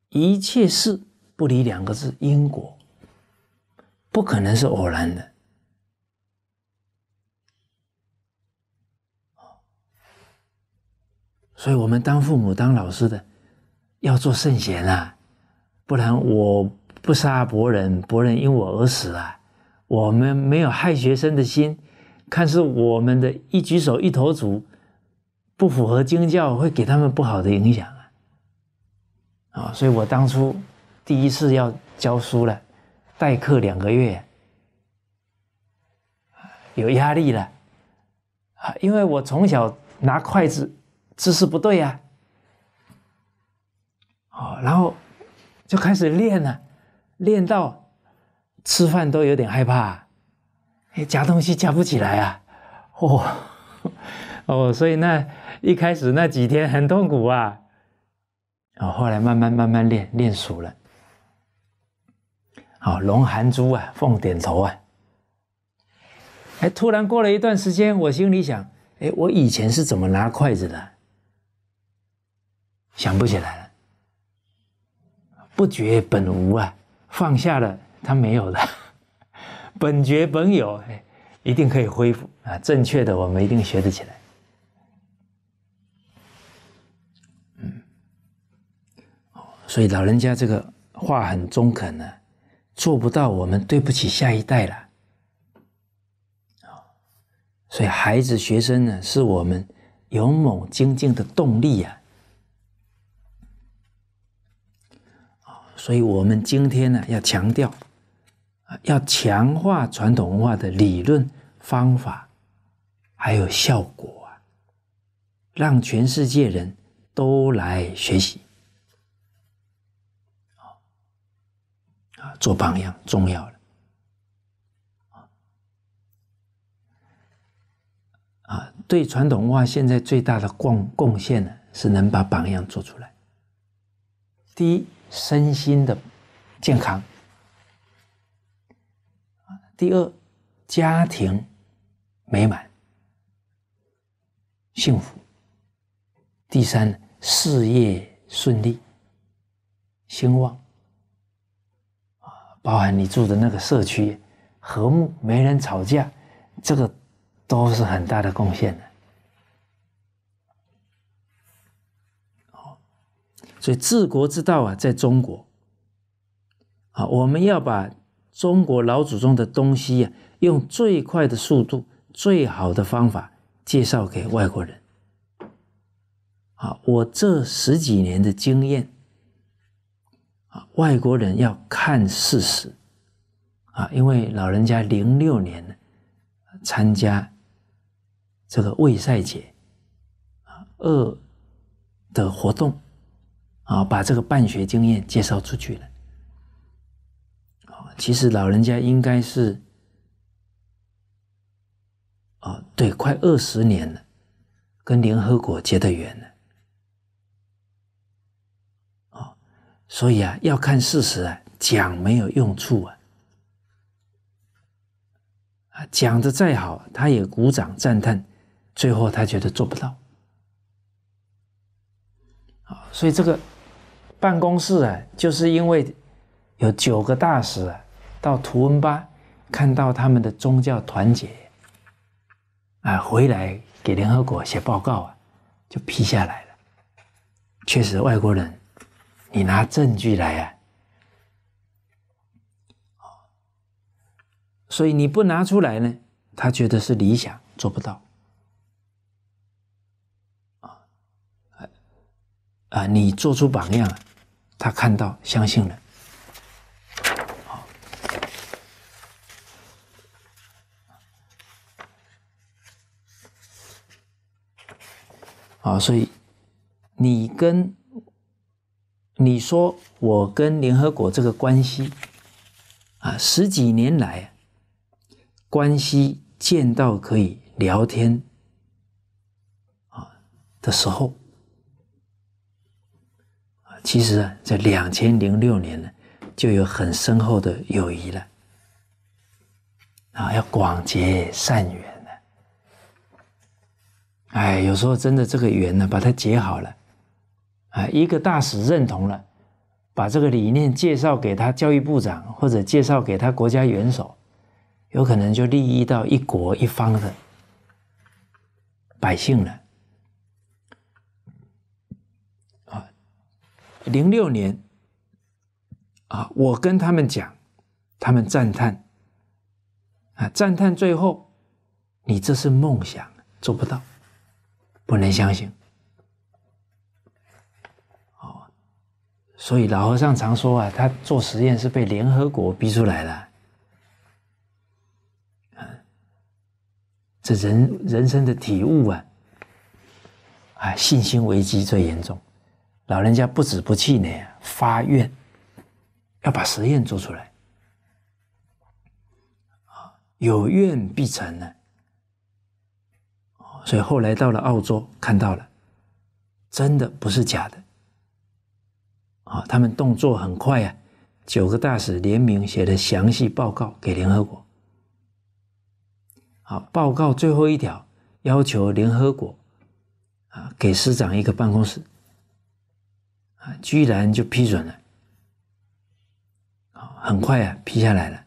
Speaker 1: 一切事不离两个字，因果，不可能是偶然的。所以，我们当父母、当老师的，要做圣贤啊，不然我不杀伯仁，伯仁因我而死啊。我们没有害学生的心，看是我们的一举手一投足不符合经教，会给他们不好的影响啊！啊，所以我当初第一次要教书了，代课两个月，有压力了啊！因为我从小拿筷子姿势不对啊，好，然后就开始练了，练到。吃饭都有点害怕，哎，夹东西夹不起来啊！哦，*laughs* 哦，所以那一开始那几天很痛苦啊。哦，后来慢慢慢慢练，练熟了。好，龙含珠啊，凤点头啊。哎，突然过了一段时间，我心里想：哎，我以前是怎么拿筷子的？想不起来了。不觉本无啊，放下了。他没有了，*laughs* 本觉本有，哎，一定可以恢复啊！正确的，我们一定学得起来。嗯，所以老人家这个话很中肯呢，做不到，我们对不起下一代了。啊，所以孩子、学生呢，是我们勇猛精进的动力呀。啊，所以我们今天呢，要强调。要强化传统文化的理论、方法，还有效果啊！让全世界人都来学习，啊，做榜样重要了啊，对传统文化现在最大的贡贡献呢，是能把榜样做出来。第一，身心的健康。第二，家庭美满、幸福；第三，事业顺利、兴旺。啊，包含你住的那个社区和睦，没人吵架，这个都是很大的贡献的。哦，所以治国之道啊，在中国，啊，我们要把。中国老祖宗的东西呀，用最快的速度、最好的方法介绍给外国人。啊，我这十几年的经验，啊，外国人要看事实，啊，因为老人家零六年参加这个卫赛节啊二的活动，啊，把这个办学经验介绍出去了。其实老人家应该是，哦，对，快二十年了，跟联合国结的缘了，哦，所以啊，要看事实啊，讲没有用处啊，啊，讲的再好，他也鼓掌赞叹，最后他觉得做不到，啊，所以这个办公室啊，就是因为有九个大使啊。到图恩巴看到他们的宗教团结，啊，回来给联合国写报告啊，就批下来了。确实，外国人，你拿证据来啊，所以你不拿出来呢，他觉得是理想，做不到。啊，啊，啊，你做出榜样，他看到相信了。啊，所以你跟你说我跟联合国这个关系啊，十几年来关系见到可以聊天啊的时候啊，其实啊，在两千零六年呢就有很深厚的友谊了啊，要广结善缘。哎，有时候真的这个缘呢，把它结好了，哎，一个大使认同了，把这个理念介绍给他教育部长，或者介绍给他国家元首，有可能就利益到一国一方的百姓了。啊，零六年，啊，我跟他们讲，他们赞叹，啊，赞叹，最后，你这是梦想，做不到。不能相信，哦，所以老和尚常说啊，他做实验是被联合国逼出来的，啊，这人人生的体悟啊，啊，信心危机最严重，老人家不止不气呢，发愿要把实验做出来，啊，有愿必成呢。所以后来到了澳洲，看到了，真的不是假的，啊，他们动作很快啊，九个大使联名写了详细报告给联合国，好，报告最后一条要求联合国啊给市长一个办公室，啊，居然就批准了，啊，很快啊批下来了，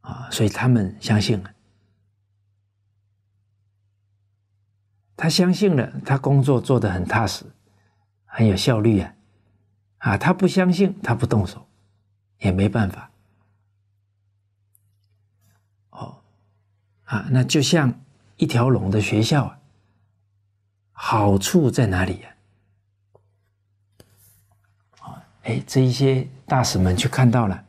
Speaker 1: 啊，所以他们相信了。他相信了，他工作做的很踏实，很有效率啊！啊，他不相信，他不动手，也没办法。哦，啊，那就像一条龙的学校啊，好处在哪里呀？啊，哎，这一些大使们去看到了，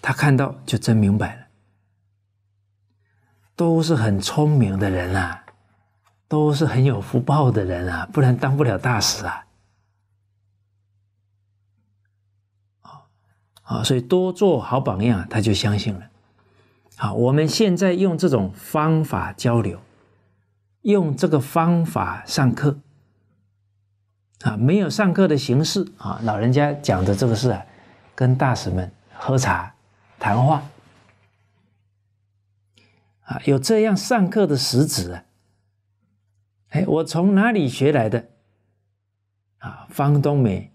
Speaker 1: 他看到就真明白了，都是很聪明的人啊。都是很有福报的人啊，不然当不了大使啊！啊所以多做好榜样，他就相信了。好，我们现在用这种方法交流，用这个方法上课啊，没有上课的形式啊，老人家讲的这个事啊，跟大使们喝茶谈话啊，有这样上课的实质啊。哎，我从哪里学来的？啊，方东美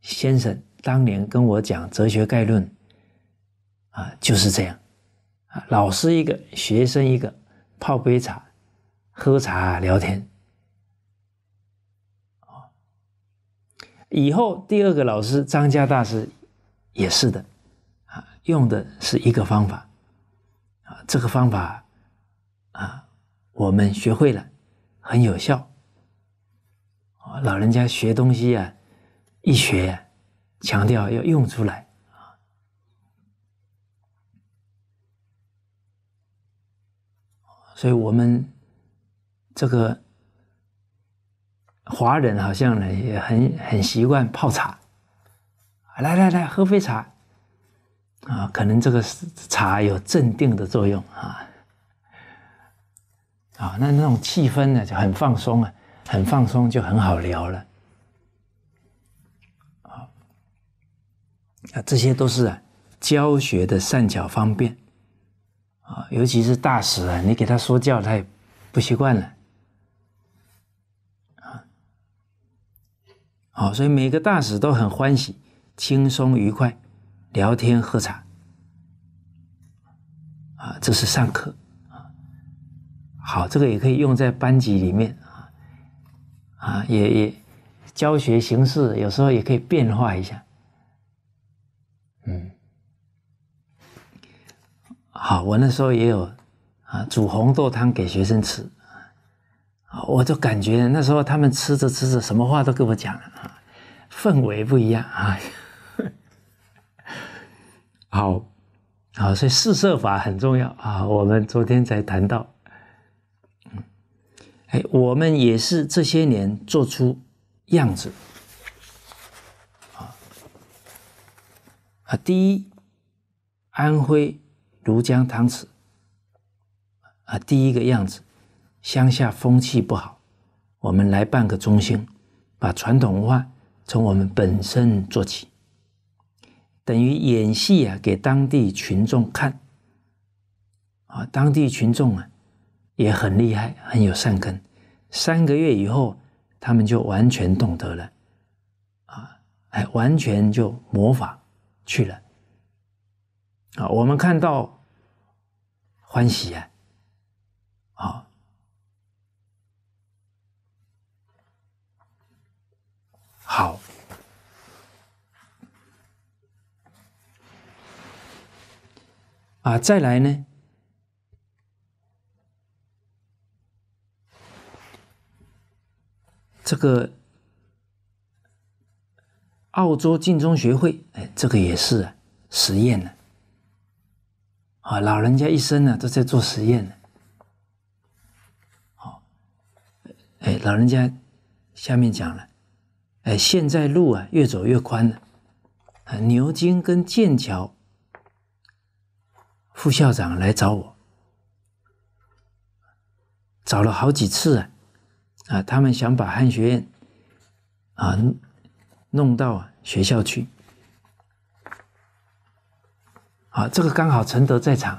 Speaker 1: 先生当年跟我讲《哲学概论》，啊，就是这样，啊，老师一个，学生一个，泡杯茶，喝茶聊天，以后第二个老师张家大师也是的，啊，用的是一个方法，啊，这个方法，啊，我们学会了。很有效，老人家学东西啊，一学强调要用出来啊，所以我们这个华人好像呢也很很习惯泡茶，来来来，喝杯茶啊，可能这个茶有镇定的作用啊。啊，那那种气氛呢就很放松啊，很放松就很好聊了。好啊，这些都是啊教学的善巧方便啊，尤其是大使啊，你给他说教他也不习惯了啊。好，所以每个大使都很欢喜、轻松愉快，聊天喝茶啊，这是上课。好，这个也可以用在班级里面啊啊，也也教学形式有时候也可以变化一下，嗯，好，我那时候也有啊，煮红豆汤给学生吃啊，我就感觉那时候他们吃着吃着，什么话都跟我讲了啊，氛围不一样啊，*laughs* 好，好，所以四色法很重要啊，我们昨天才谈到。哎，我们也是这些年做出样子啊啊！第一，安徽庐江汤池啊，第一个样子，乡下风气不好，我们来办个中心，把传统文化从我们本身做起，等于演戏啊，给当地群众看啊，当地群众啊。也很厉害，很有善根。三个月以后，他们就完全懂得了，啊，哎，完全就魔法去了。啊，我们看到欢喜啊，好，啊，再来呢？这个澳洲晋中学会，哎，这个也是啊，实验呢，啊，老人家一生呢都在做实验，呢。好，哎，老人家下面讲了，哎，现在路啊越走越宽了，牛津跟剑桥副校长来找我，找了好几次啊。啊，他们想把汉学院啊弄到学校去，啊，这个刚好陈德在场，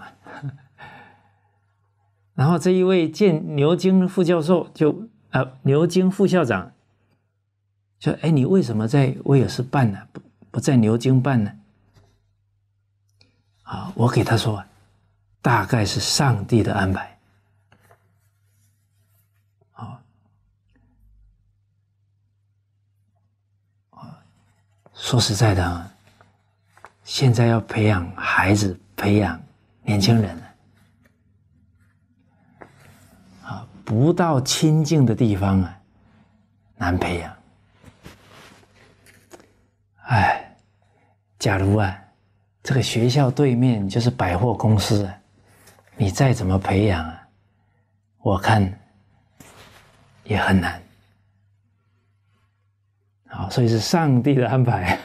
Speaker 1: *laughs* 然后这一位见牛津副教授就呃牛津副校长说：“哎，你为什么在威尔士办呢？不不在牛津办呢？”啊，我给他说：“大概是上帝的安排。”说实在的，现在要培养孩子、培养年轻人啊，不到清净的地方啊，难培养。哎，假如啊，这个学校对面就是百货公司啊，你再怎么培养啊，我看也很难。好，所以是上帝的安排。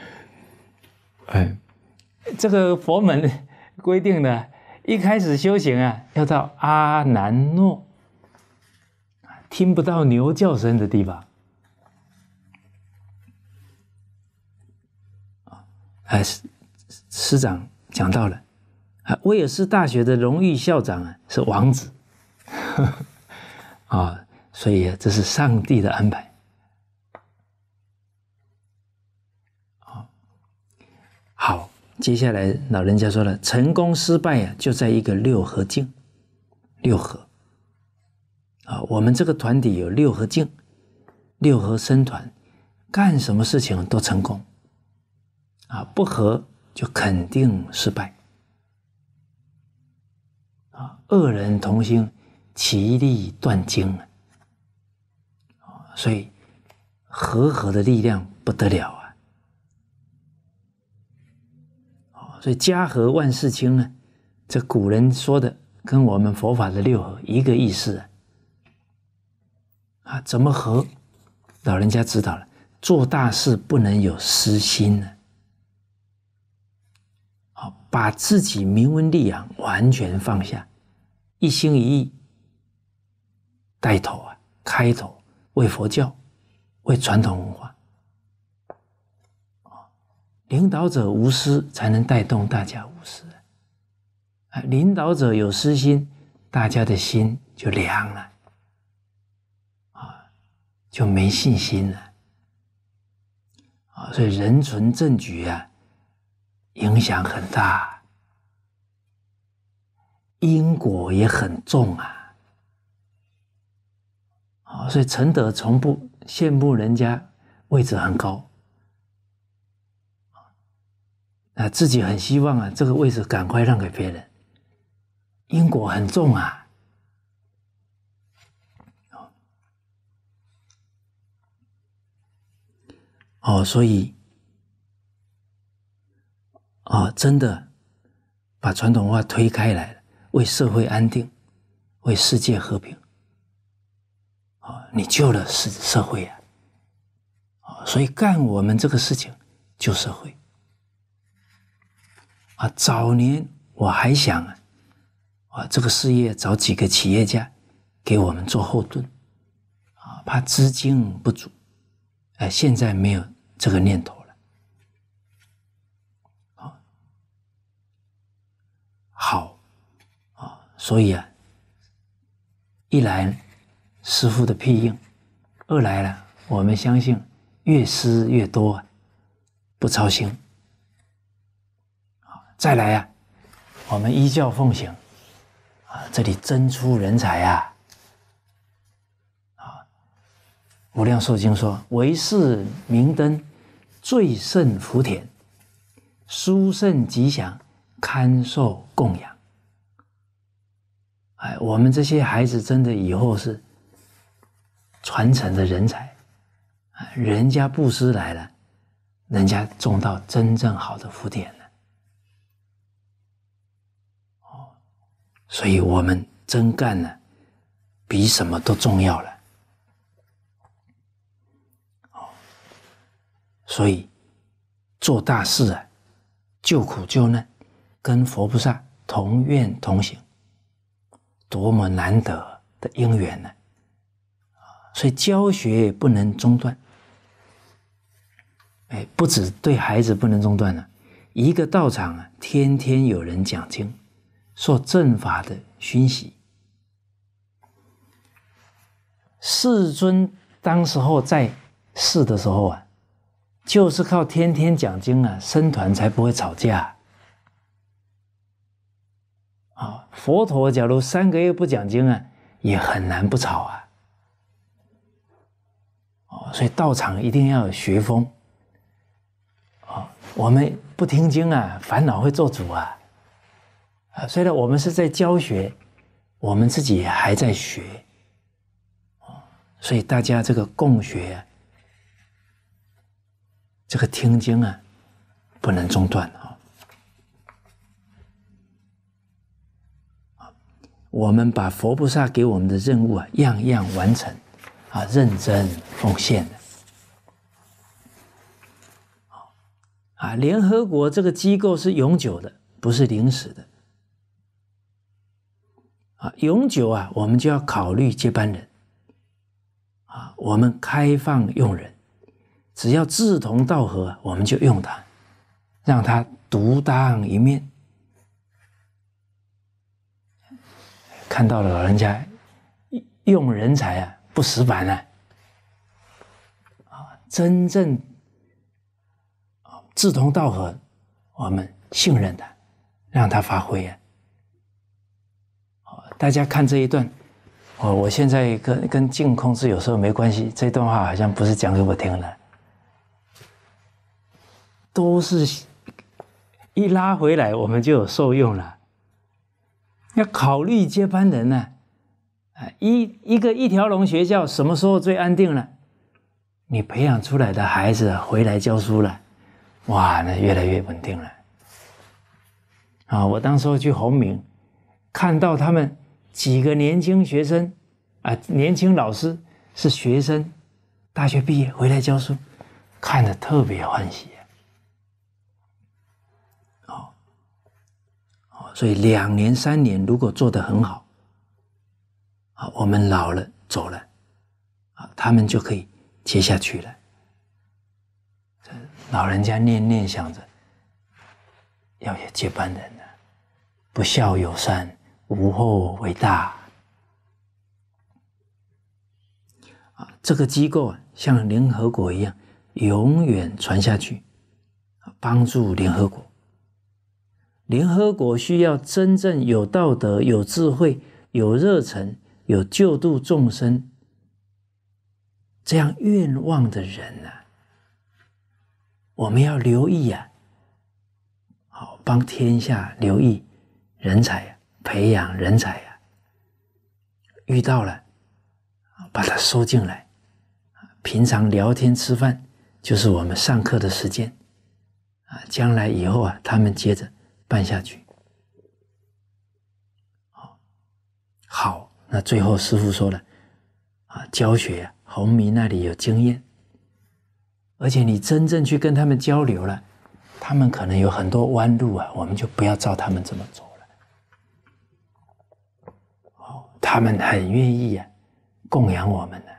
Speaker 1: *laughs* 哎，这个佛门规定呢，一开始修行啊，要到阿难诺，听不到牛叫声的地方。啊，还是师长讲到了，啊，威尔士大学的荣誉校长啊，是王子，*laughs* 啊，所以这是上帝的安排。接下来，老人家说了，成功失败呀，就在一个六合境，六合啊，我们这个团体有六合境，六合生团，干什么事情都成功啊，不合就肯定失败啊，恶人同心，其利断金啊，所以和和的力量不得了啊。所以家和万事兴呢，这古人说的跟我们佛法的六合一个意思啊。啊，怎么和？老人家知道了，做大事不能有私心呢。好，把自己名闻利养完全放下，一心一意带头啊，开头为佛教，为传统文化。领导者无私，才能带动大家无私。啊，领导者有私心，大家的心就凉了，啊，就没信心了，啊，所以人存正举啊，影响很大，因果也很重啊，啊，所以陈德从不羡慕人家位置很高。啊，自己很希望啊，这个位置赶快让给别人，因果很重啊，哦，所以啊，真的把传统文化推开来了，为社会安定，为世界和平，啊，你救了社社会啊，啊，所以干我们这个事情，救社会。啊，早年我还想啊，这个事业找几个企业家给我们做后盾，啊，怕资金不足，哎，现在没有这个念头了。好，好，啊，所以啊，一来师傅的庇应，二来了我们相信越施越多，不操心。再来呀，我们依教奉行啊！这里真出人才啊！啊，《无量寿经》说：“唯是明灯，最胜福田，殊胜吉祥，堪受供养。”哎，我们这些孩子真的以后是传承的人才啊！人家布施来了，人家种到真正好的福田。所以我们真干呢，比什么都重要了。哦，所以做大事啊，救苦救难，跟佛菩萨同愿同行，多么难得的因缘呢！所以教学不能中断。哎，不止对孩子不能中断了，一个道场啊，天天有人讲经。说正法的熏习，世尊当时候在世的时候啊，就是靠天天讲经啊，僧团才不会吵架。啊，佛陀假如三个月不讲经啊，也很难不吵啊。哦，所以道场一定要有学风。哦，我们不听经啊，烦恼会做主啊。啊，虽然我们是在教学，我们自己还在学，啊，所以大家这个共学，这个听经啊，不能中断啊！我们把佛菩萨给我们的任务啊，样样完成，啊，认真奉献啊，联合国这个机构是永久的，不是临时的。啊，永久啊，我们就要考虑接班人。啊，我们开放用人，只要志同道合，我们就用他，让他独当一面。看到了老人家用人才啊，不死板啊，啊，真正志同道合，我们信任他，让他发挥啊。大家看这一段，我我现在跟跟净空是有时候没关系。这段话好像不是讲给我听的，都是一拉回来，我们就有受用了。要考虑接班人呢，啊，一一个一条龙学校什么时候最安定了？你培养出来的孩子回来教书了，哇，那越来越稳定了。啊，我当时候去红明，看到他们。几个年轻学生，啊，年轻老师是学生，大学毕业回来教书，看得特别欢喜，啊，哦，所以两年三年如果做得很好，啊，我们老了走了，啊，他们就可以接下去了。老人家念念想着要有接班人呢，不孝有三。无后为大啊！这个机构啊，像联合国一样，永远传下去，帮助联合国。联合国需要真正有道德、有智慧、有热忱、有救度众生这样愿望的人呢。我们要留意啊，好帮天下留意人才。培养人才呀，遇到了，啊，把它收进来，啊，平常聊天吃饭就是我们上课的时间，啊，将来以后啊，他们接着办下去，好，好，那最后师傅说了，啊，教学红米那里有经验，而且你真正去跟他们交流了，他们可能有很多弯路啊，我们就不要照他们这么走。他们很愿意呀，供养我们呢。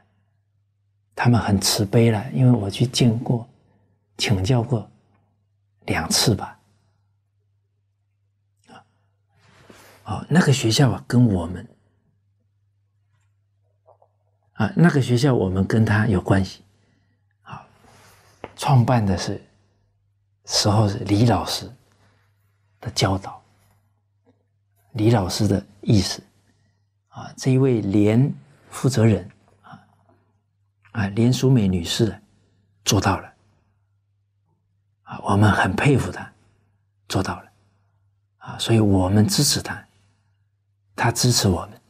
Speaker 1: 他们很慈悲了，因为我去见过、请教过两次吧。啊，哦，那个学校啊，跟我们啊，那个学校我们跟他有关系。好，创办的是时候是李老师的教导，李老师的意思。啊，这一位连负责人啊，啊，连淑美女士做到了啊，我们很佩服她，做到了啊，所以我们支持她，她支持我们，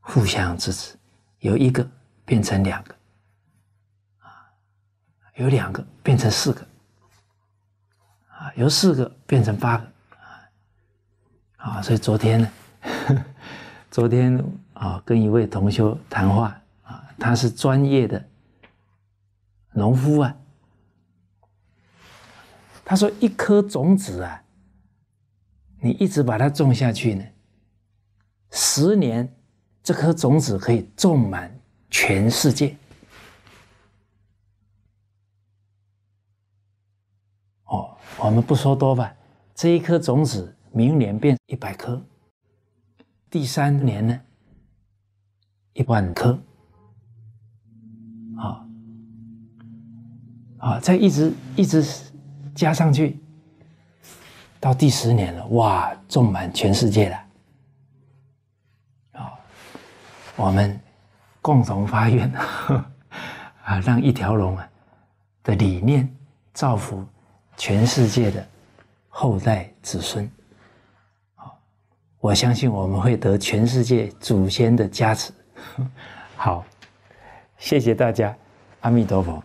Speaker 1: 互相支持，由一个变成两个啊，由两个变成四个啊，由四个变成八个啊，啊，所以昨天呢，*laughs* 昨天。啊，跟一位同修谈话啊，他是专业的农夫啊。他说：“一颗种子啊，你一直把它种下去呢，十年，这颗种子可以种满全世界。”哦，我们不说多吧，这一颗种子，明年变一百颗，第三年呢？一万颗，啊啊！再一直一直加上去，到第十年了，哇！种满全世界了，啊！我们共同发愿 *laughs* 啊，让一条龙啊的理念造福全世界的后代子孙，啊，我相信我们会得全世界祖先的加持。好，谢谢大家，阿弥陀佛。